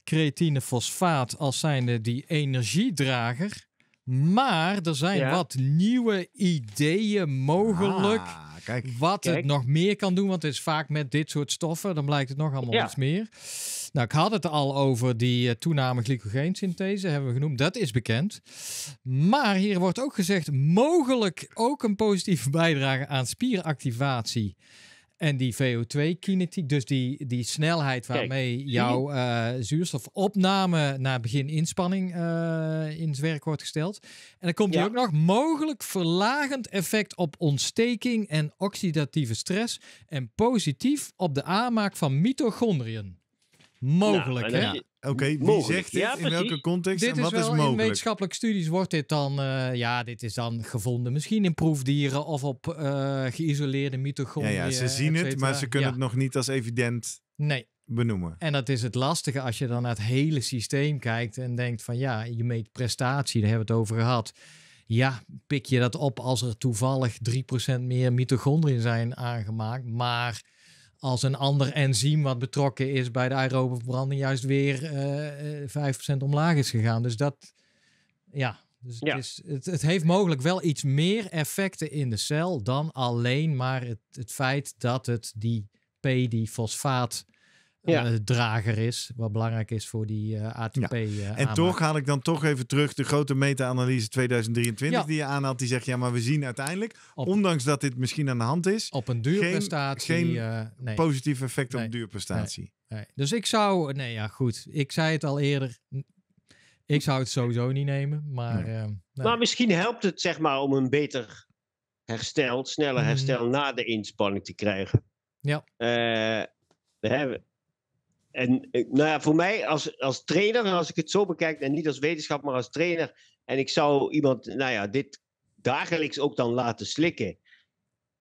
creatinefosfaat als zijnde die energiedrager. Maar er zijn wat nieuwe ideeën mogelijk. Ah, wat het nog meer kan doen, want het is vaak met dit soort stoffen, dan blijkt het nog allemaal iets meer. Nou, ik had het al over die eh, toename glycogeensynthese, hebben we genoemd. Dat is bekend. Maar hier wordt ook gezegd, mogelijk ook een positieve bijdrage aan spieractivatie. En die VO2-kinetiek, dus die, die snelheid waarmee jouw eh, zuurstofopname na begin inspanning eh, in het werk wordt gesteld. En dan komt ja. ook nog mogelijk verlagend effect op ontsteking en oxidatieve stress. En positief op de aanmaak van mitochondriën. Nou, mogelijk, nou, hè? Oké, wie zegt dit? in welke context? en wat is, wel, is mogelijk? In wetenschappelijke studies wordt dit dan, eh, ja, dit is dan gevonden misschien in proefdieren of op eh, geïsoleerde mitochondriën. Ja, ze zien het, maar ze kunnen het nog niet als evident nee. benoemen. En dat is het lastige als je dan naar het hele systeem kijkt en denkt van ja, je meet prestatie, daar hebben we het over gehad. Ja, pik je dat op als er toevallig 3% meer mitochondriën zijn aangemaakt, maar als een ander enzym wat betrokken is bij de aerobe verbranding juist weer uh, eh, 5% eh, omlaag is gegaan. Dus dat, ja, dus Het, is, het, het, heeft mogelijk wel iets meer effecten in de cel dan alleen maar het, het feit dat het die P, die fosfaat ja. Eh, drager is. Wat belangrijk is voor die eh, ATP. Ja. Eh, en toch haal ik dan toch even terug de grote meta-analyse 2023 die je aanhaalt. Die zegt, ja, maar we zien uiteindelijk, ondanks dat dit misschien aan de hand is... Op een Geen, geen positief effect op duurprestatie. Nee. Dus ik zou... Nee, ja, goed. Ik zei het al eerder. Ik zou het sowieso niet nemen, maar... Maar misschien helpt het, zeg maar, om een beter herstel, sneller mm. herstel na de inspanning te krijgen. Ja. we hebben, en eh, nou ja, voor mij als, als trainer, als ik het zo bekijk, en niet als wetenschap, maar als trainer. En ik zou iemand, nou ja, dit dagelijks ook dan laten slikken.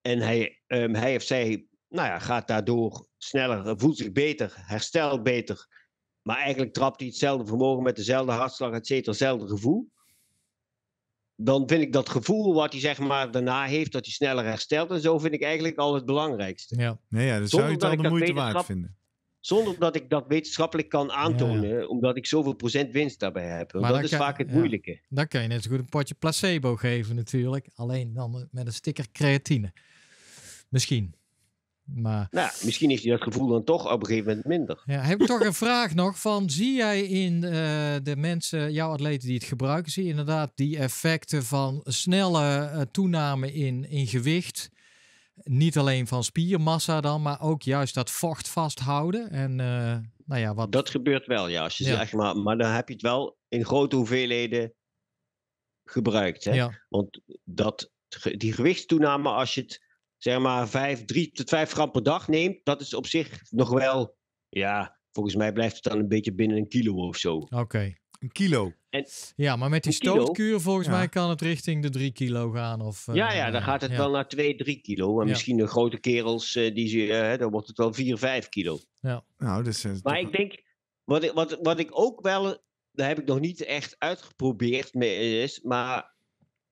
En hij, ehm, hij of zij, nou ja, gaat daardoor sneller, voelt zich beter, herstelt beter. Maar eigenlijk trapt hij hetzelfde vermogen met dezelfde hartslag, et cetera, hetzelfde gevoel. Dan vind ik dat gevoel wat hij zeg maar daarna heeft, dat hij sneller herstelt en zo, vind ik eigenlijk al het belangrijkste. Ja, nee, ja, dan zou je het de moeite waard vinden. Zonder dat ik dat wetenschappelijk kan aantonen, omdat ik zoveel procent winst daarbij heb. Maar dat is vaak het moeilijke. Dan kan je net zo goed een potje placebo geven natuurlijk. Alleen dan met een sticker creatine. Misschien. Maar... Nou, misschien is dat gevoel dan toch op een gegeven moment minder. Ja, heb ik toch een vraag nog van, zie jij in eh, de mensen, jouw atleten die het gebruiken, zie je inderdaad die effecten van snelle eh, toename in, in gewicht niet alleen van spiermassa dan, maar ook juist dat vocht vasthouden. En, eh, nou ja, wat... Dat gebeurt wel, ja. Als je Zegt, maar, maar dan heb je het wel in grote hoeveelheden gebruikt. Hè? Want dat, die gewichtstoename, als je het zeg maar 5, 3 tot 5 gram per dag neemt, dat is op zich nog wel, ja, volgens mij blijft het dan een beetje binnen een kilo of zo. Oké. Een kilo. En, ja, maar met die stootkuur volgens mij kan het richting de 3 kilo gaan. Of, ja, ja, eh, dan gaat het wel naar 2, 3 kilo. En misschien de grote kerels, eh, die, uh, dan wordt het wel 4, 5 kilo. Ja. Nou, dus, maar ik denk, wat ik, wat, wat ik ook wel, daar heb ik nog niet echt uitgeprobeerd, mee is, maar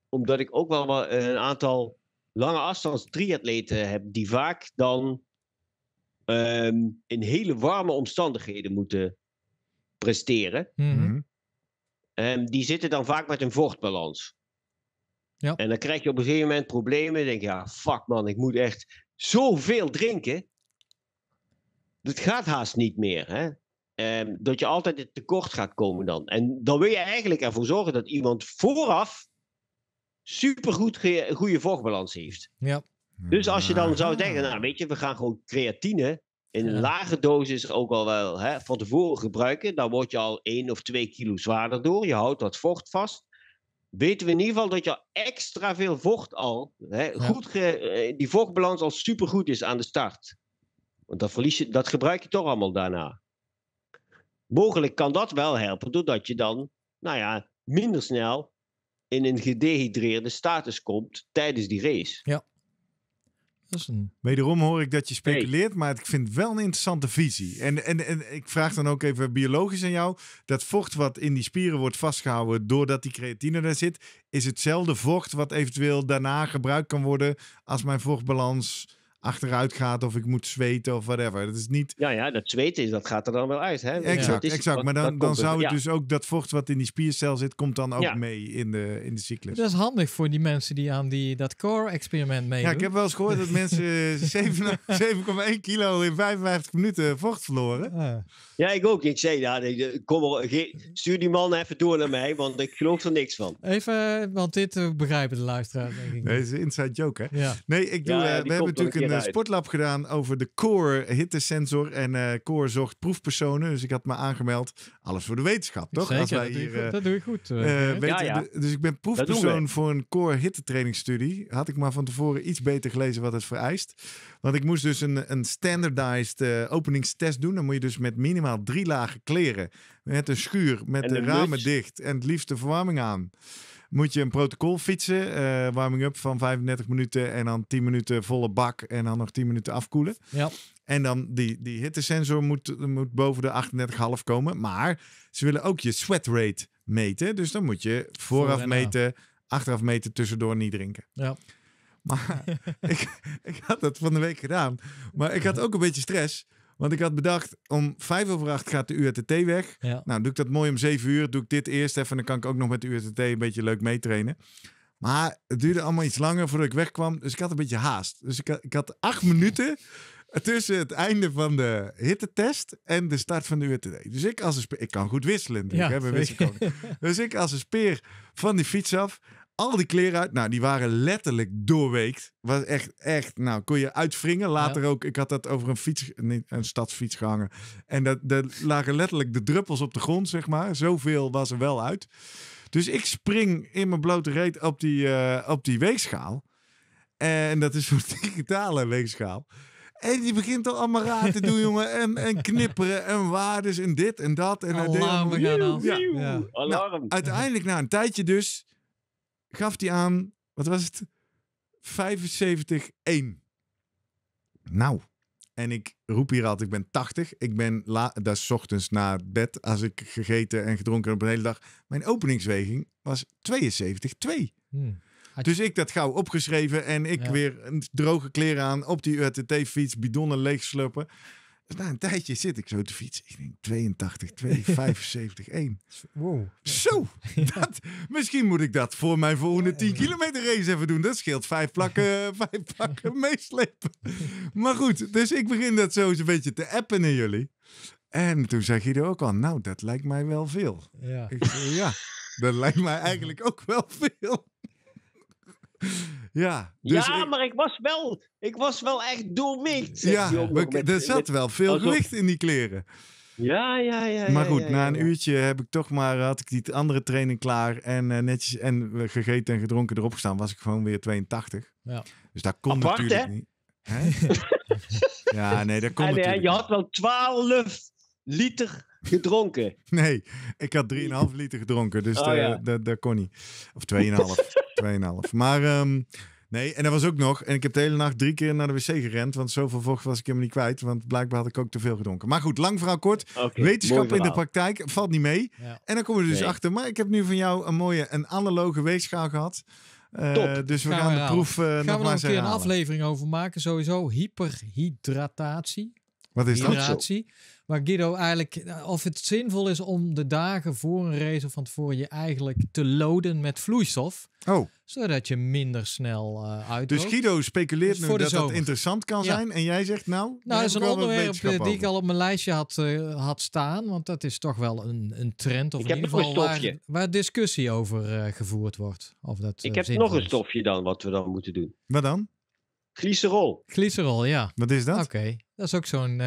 omdat ik ook wel een aantal lange afstands triatleten heb, die vaak dan ehm, in hele warme omstandigheden moeten presteren. Mm Ehm, die zitten dan vaak met een vochtbalans. Ja. En dan krijg je op een gegeven moment problemen. Je denk ja, fuck man, ik moet echt zoveel drinken. Dat gaat haast niet meer. Hè? Ehm, dat je altijd het tekort gaat komen dan. En dan wil je eigenlijk ervoor zorgen dat iemand vooraf supergoed goede vochtbalans heeft. Ja. Dus als je dan zou denken, ah. nou weet je, we gaan gewoon creatine in lage dosis ook al wel hè, van tevoren gebruiken. Dan word je al 1 of 2 kilo zwaarder door. Je houdt dat vocht vast. Weten we in ieder geval dat je extra veel vocht al, hè, goed eh, die vochtbalans al supergoed is aan de start. Want dat, verlies je, dat gebruik je toch allemaal daarna. Mogelijk kan dat wel helpen, doordat je dan, nou ja, minder snel in een gedehydreerde status komt tijdens die race. Ja. Dat is Wederom hoor ik dat je speculeert, maar ik vind wel een interessante visie. En, en, en ik vraag dan ook even biologisch aan jou. Dat vocht wat in die spieren wordt vastgehouden doordat die creatine er zit, is hetzelfde vocht wat eventueel daarna gebruikt kan worden als mijn vochtbalans achteruit gaat of ik moet zweten of whatever. Dat is niet... Ja, ja, dat zweten dat gaat er dan wel uit. Hè? Exact, exact. Maar dan, dan zou het dus ook dat vocht wat in die spiercel zit, komt dan ook mee in de, in de cyclus. Dat is handig voor die mensen die aan die, dat core-experiment meedoen. Ja, ik heb wel eens gehoord dat mensen 7,1 kilo in 55 minuten vocht verloren. Ja, ik ook. Ik zei, kom, stuur die man even door naar mij, want ik geloof er niks van. Even, want dit eh, begrijpen de luisteraars, denk Nee, dat is een inside joke, hè? Ja. Nee, ik doe, eh, we hebben natuurlijk een een eh, sportlab gedaan over de Core hittesensor. En uh, Core zocht proefpersonen. Dus ik had me aangemeld. Alles voor de wetenschap, toch? dat, doe ik goed. dus ik ben proefpersoon voor een Core hittetrainingsstudie. Had ik maar van tevoren iets beter gelezen wat het vereist. Want ik moest dus een, een standardized eh, openingstest doen. Dan moet je dus met minimaal drie lagen kleren. Met een schuur, met de, ramen dicht. En het liefst de verwarming aan moet je een protocol fietsen. Eh, warming-up van 35 minuten en dan 10 minuten volle bak en dan nog 10 minuten afkoelen. Ja. En dan die, die hittesensor moet, moet boven de 38,5 komen. Maar ze willen ook je sweat rate meten. Dus dan moet je vooraf meten, achteraf meten, tussendoor niet drinken. Ja. Maar ik, ik had dat van de week gedaan. Maar ik had ook een beetje stress. Want ik had bedacht, om vijf over acht gaat de URTT weg. Nou, doe ik dat mooi om zeven uur. Doe ik dit eerst even. Dan kan ik ook nog met de URTT een beetje leuk meetrainen. Maar het duurde allemaal iets langer voordat ik wegkwam. Dus ik had een beetje haast. Dus ik had, ik had acht minuten tussen het einde van de hittetest en de start van de UTD. Dus ik als een speer, ik kan goed wisselen. Ja, hè, dus ik als een speer van die fiets af al die kleren uit. Nou, die waren letterlijk doorweekt. Was echt, echt. Nou, kon je uitvringen, Later ook. Ik had dat over een fiets, een stadsfiets gehangen. En dat, dat lagen letterlijk de druppels op de grond, zeg maar. Zoveel was er wel uit. Dus ik spring in mijn blote reet op die, eh, op die weegschaal. En dat is zo'n digitale weegschaal. En die begint al allemaal raar te doen, jongen. En, knipperen en waardes en dit en dat. En Alarm, ja, ja. ja. uiteindelijk na een tijdje dus gaf die aan, wat was het? 75-1. Nou, en ik roep hier altijd, ik ben 80. Ik ben daar s ochtends na bed, als ik gegeten en gedronken heb een hele dag. Mijn openingsweging was 72,2. Hmm. Dus ik dat gauw opgeschreven en ik weer een droge kleren aan, op die UTT-fiets, bidonnen leegsluppen na een tijdje zit ik zo te fietsen. Ik denk 82, 2, 75, 1. Wow. Zo! Dat, misschien moet ik dat voor mijn volgende 10 kilometer race even doen. Dat scheelt vijf plakken, vijf plakken meeslepen. Maar goed, dus ik begin dat zo eens een beetje te appen in jullie. En toen zei Guido ook al, nou, dat lijkt mij wel veel. Ja. ja, dat lijkt mij eigenlijk ook wel veel. Ja, dus ja maar ik was, wel, ik was wel echt doormikt. Ja, er zat wel veel gewicht in die kleren. Ja, ja, ja. Maar goed, na een uurtje heb ik toch maar, had ik die andere training klaar en eh, netjes en gegeten en gedronken erop gestaan, was ik gewoon weer 82. Ja. Dus daar kon natuurlijk hè? niet. Hè? ja, nee, daar kon ah, en, Je had wel 12 liter gedronken. Nee, ik had 3,5 liter gedronken, dus oh, daar, daar, kon niet. Of 2,5. 2,5. Maar um, nee, en er was ook nog. En ik heb de hele nacht drie keer naar de wc gerend. Want zoveel vocht was ik helemaal niet kwijt. Want blijkbaar had ik ook te veel gedronken. Maar goed, lang verhaal kort. Wetenschap in de praktijk valt niet mee. En dan komen we dus achter. Maar ik heb nu van jou een mooie, een analoge weegschaal gehad. Uh, dus we gaan, de proef uh, gaan nog we maar eens een aflevering over maken. Sowieso hyperhydratatie. Wat is dat? Zo? Maar Guido eigenlijk, eh, of het zinvol is om de dagen voor een race of van tevoren je eigenlijk te loaden met vloeistof. Oh. Zodat je minder snel uh, eh, uit. Dus Guido speculeert dus nu dat dat interessant kan zijn. En jij zegt nou. Nou, dat is een onderwerp eh, die ik al op mijn lijstje had, had staan. Want dat is toch wel een, een trend. Of ik in ieder geval waar, waar, discussie over gevoerd wordt. Of dat, ik heb nog een stofje dan wat we dan moeten doen. Wat dan? Glycerol. Glycerol, ja. Wat is dat? Oké, dat is ook zo'n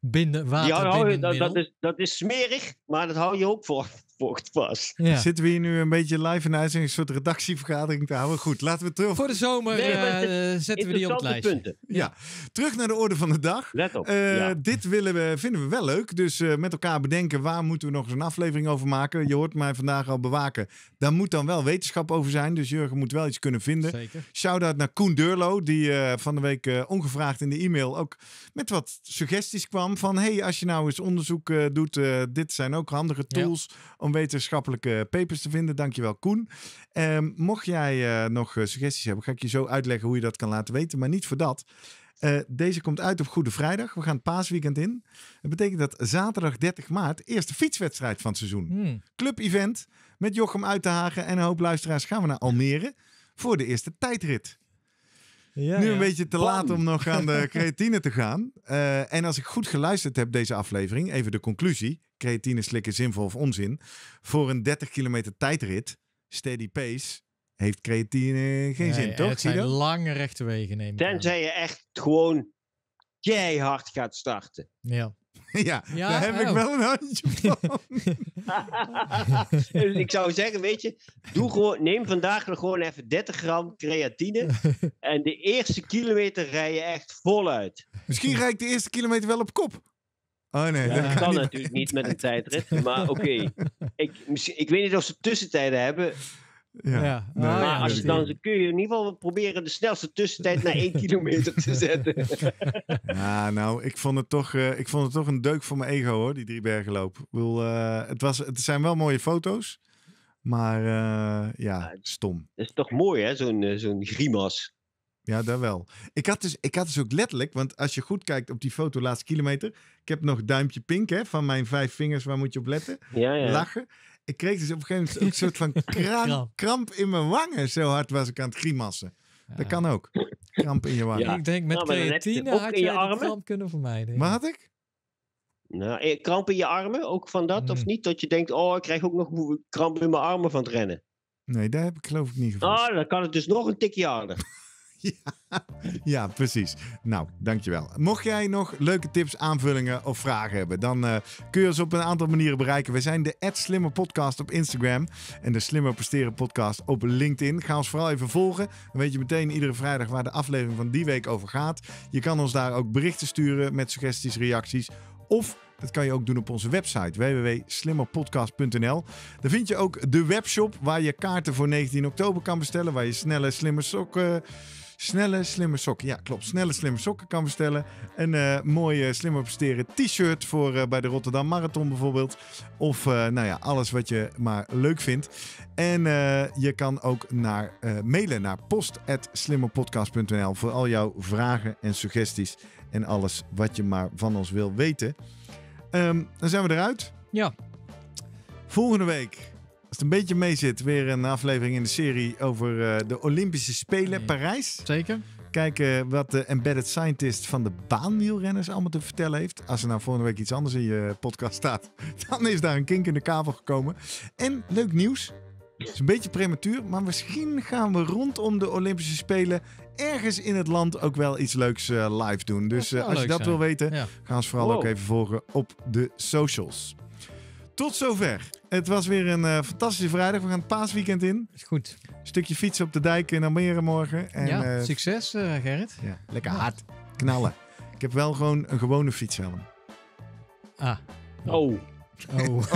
binnen water. dat, dat, is, dat is smerig, maar dat hou je ook voor. Zitten we hier nu een beetje live in huis een soort redactievergadering te houden? Goed, laten we terug. Voor de zomer eh, zetten we die op het lijstje. Ja. terug naar de orde van de dag. Let op. Eh, dit willen we, vinden we wel leuk. Dus eh, met elkaar bedenken waar moeten we nog eens een aflevering over maken. Je hoort mij vandaag al bewaken. Daar moet dan wel wetenschap over zijn. Dus Jurgen moet wel iets kunnen vinden. Zeker. Shout-out naar Koen Durlo, die van de week ongevraagd in de e-mail ook met wat suggesties kwam. Van hey, als je nou eens onderzoek doet, dit zijn ook handige tools om wetenschappelijke papers te vinden. Dankjewel, Koen. Ehm, mocht jij eh, nog eh, suggesties hebben, ga ik je zo uitleggen hoe je dat kan laten weten. Maar niet voor dat. Eh, deze komt uit op Goede Vrijdag. We gaan paasweekend in. Dat betekent dat zaterdag 30 maart eerste fietswedstrijd van het seizoen. Hmm. Club-event met Jochem hagen en een hoop luisteraars gaan we naar Almere voor de eerste tijdrit. Ja, nu een beetje te laat om nog aan de creatine te gaan. en als ik goed geluisterd heb deze aflevering, even de conclusie creatine slikken zinvol of onzin? Voor een 30 kilometer tijdrit, steady pace, heeft creatine geen zin, toch? Het zijn lange rechte wegen, neem ik Tenzij je echt gewoon keihard gaat starten. Ja. Ja, daar heb ik oh. wel een handje van. Dus ik zou zeggen, weet je, doe gewoon, neem vandaag nog gewoon even 30 gram creatine. en de eerste kilometer rij je echt voluit. Misschien rijd ik de eerste kilometer wel op kop. Oh, nee, dat, kan, natuurlijk niet met een tijdrit. Maar oké, ik, ik weet niet of ze tussentijden hebben. Ja. ja. Ah, maar als je dan, dan kun je in ieder geval proberen de snelste tussentijd naar 1 kilometer te zetten. ja, nou, ik vond, het toch, eh, ik vond het toch een deuk voor mijn ego hoor, die drie bergenloop. Eh, het, was, het zijn wel mooie foto's, maar eh, ja, stom. Het is toch mooi hè, zo'n zo'n grimas. Ja, daar wel. Ik had, dus, ik had dus ook letterlijk, want als je goed kijkt op die foto laatste kilometer. Ik heb nog duimpje pink hè, van mijn vijf vingers, waar moet je op letten? Ja, ja. Lachen. Ik kreeg dus op een gegeven moment ook een soort van kramp, in mijn wangen. Zo hard was ik aan het grimassen. Dat kan ook. Kramp in je wangen. Ja. Ik denk met nou, creatine had je dat kunnen vermijden. Wat had ik? Nou, eh, kramp in je armen, ook van dat, of mm. niet? Dat je denkt, oh, ik krijg ook nog kramp in mijn armen van het rennen. Nee, daar heb ik geloof ik niet van. oh, dan kan het dus nog een tikje harder. Ja, ja, precies. Nou, dankjewel. Mocht jij nog leuke tips, aanvullingen of vragen hebben, dan eh, kun je ons op een aantal manieren bereiken. We zijn de Slimmer Podcast op Instagram en de Slimmer Presteren Podcast op LinkedIn. Ga ons vooral even volgen. Dan weet je meteen iedere vrijdag waar de aflevering van die week over gaat. Je kan ons daar ook berichten sturen met suggesties, reacties of dat kan je ook doen op onze website www.slimmerpodcast.nl. Daar vind je ook de webshop waar je kaarten voor 19 oktober kan bestellen. Waar je snelle, slimme sokken Snelle, slimme sokken. Ja, klopt. Snelle, slimme sokken kan bestellen. Een eh, mooie, slimmer presteren t-shirt voor eh, bij de Rotterdam Marathon bijvoorbeeld. Of eh, nou ja, alles wat je maar leuk vindt. En je kan ook naar, mailen naar post.slimmerpodcast.nl voor al jouw vragen en suggesties. En alles wat je maar van ons wil weten. Ehm, dan zijn we eruit. Ja. Volgende week als het een beetje mee zit, weer een aflevering in de serie over eh, de Olympische Spelen mm. Parijs. Zeker. Kijken wat de embedded scientist van de baanwielrenners allemaal te vertellen heeft. Als er nou volgende week iets anders in je podcast staat, dan is daar een kink in de kabel gekomen. En leuk nieuws. Het is een beetje prematuur, maar misschien gaan we rondom de Olympische Spelen ergens in het land ook wel iets leuks eh, live doen. Dus eh, als je dat wil weten, ja. ga vooral ook even volgen op de socials. Tot zover. Het was weer een eh, fantastische vrijdag. We gaan het paasweekend in. Is goed. Stukje fietsen op de dijk in Almere morgen. En, ja, eh, succes uh, Gerrit. Ja, lekker hard. Knallen. Ik heb wel gewoon een gewone fietshelm. Ah. Oh. Oh.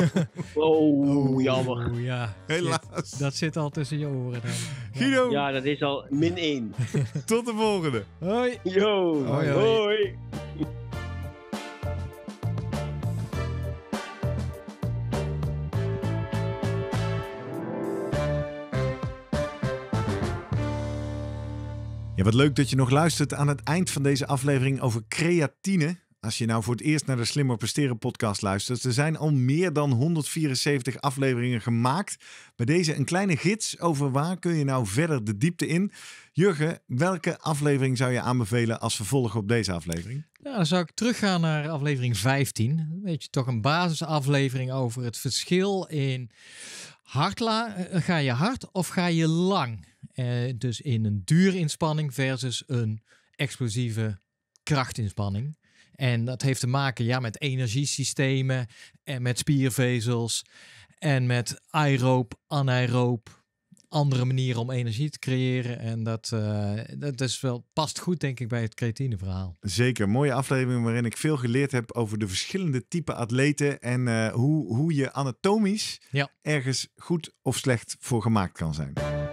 Oh, oh. jammer. Oh, ja. Helaas. Dat zit al tussen je oren dan. Guido. Ja, dat is al min 1. Tot de volgende. Hoi. Yo. hoi. hoi. wat leuk dat je nog luistert aan het eind van deze aflevering over creatine. Als je nou voor het eerst naar de Slimmer Presteren podcast luistert, er zijn al meer dan 174 afleveringen gemaakt. Bij deze een kleine gids over waar kun je nou verder de diepte in. Jurgen, welke aflevering zou je aanbevelen als vervolg op deze aflevering? Ja, dan zou ik teruggaan naar aflevering 15. Weet je, toch een basisaflevering over het verschil in hard eh, ga je hard of ga je lang? Eh, dus in een duur inspanning versus een explosieve krachtinspanning. En dat heeft te maken ja, met energiesystemen en met spiervezels en met aeroop, anaeroop, andere manieren om energie te creëren. En dat, eh, dat is wel, past goed, denk ik, bij het creatineverhaal. Zeker, mooie aflevering waarin ik veel geleerd heb over de verschillende type atleten en eh, hoe, hoe je anatomisch ergens goed of slecht voor gemaakt kan zijn.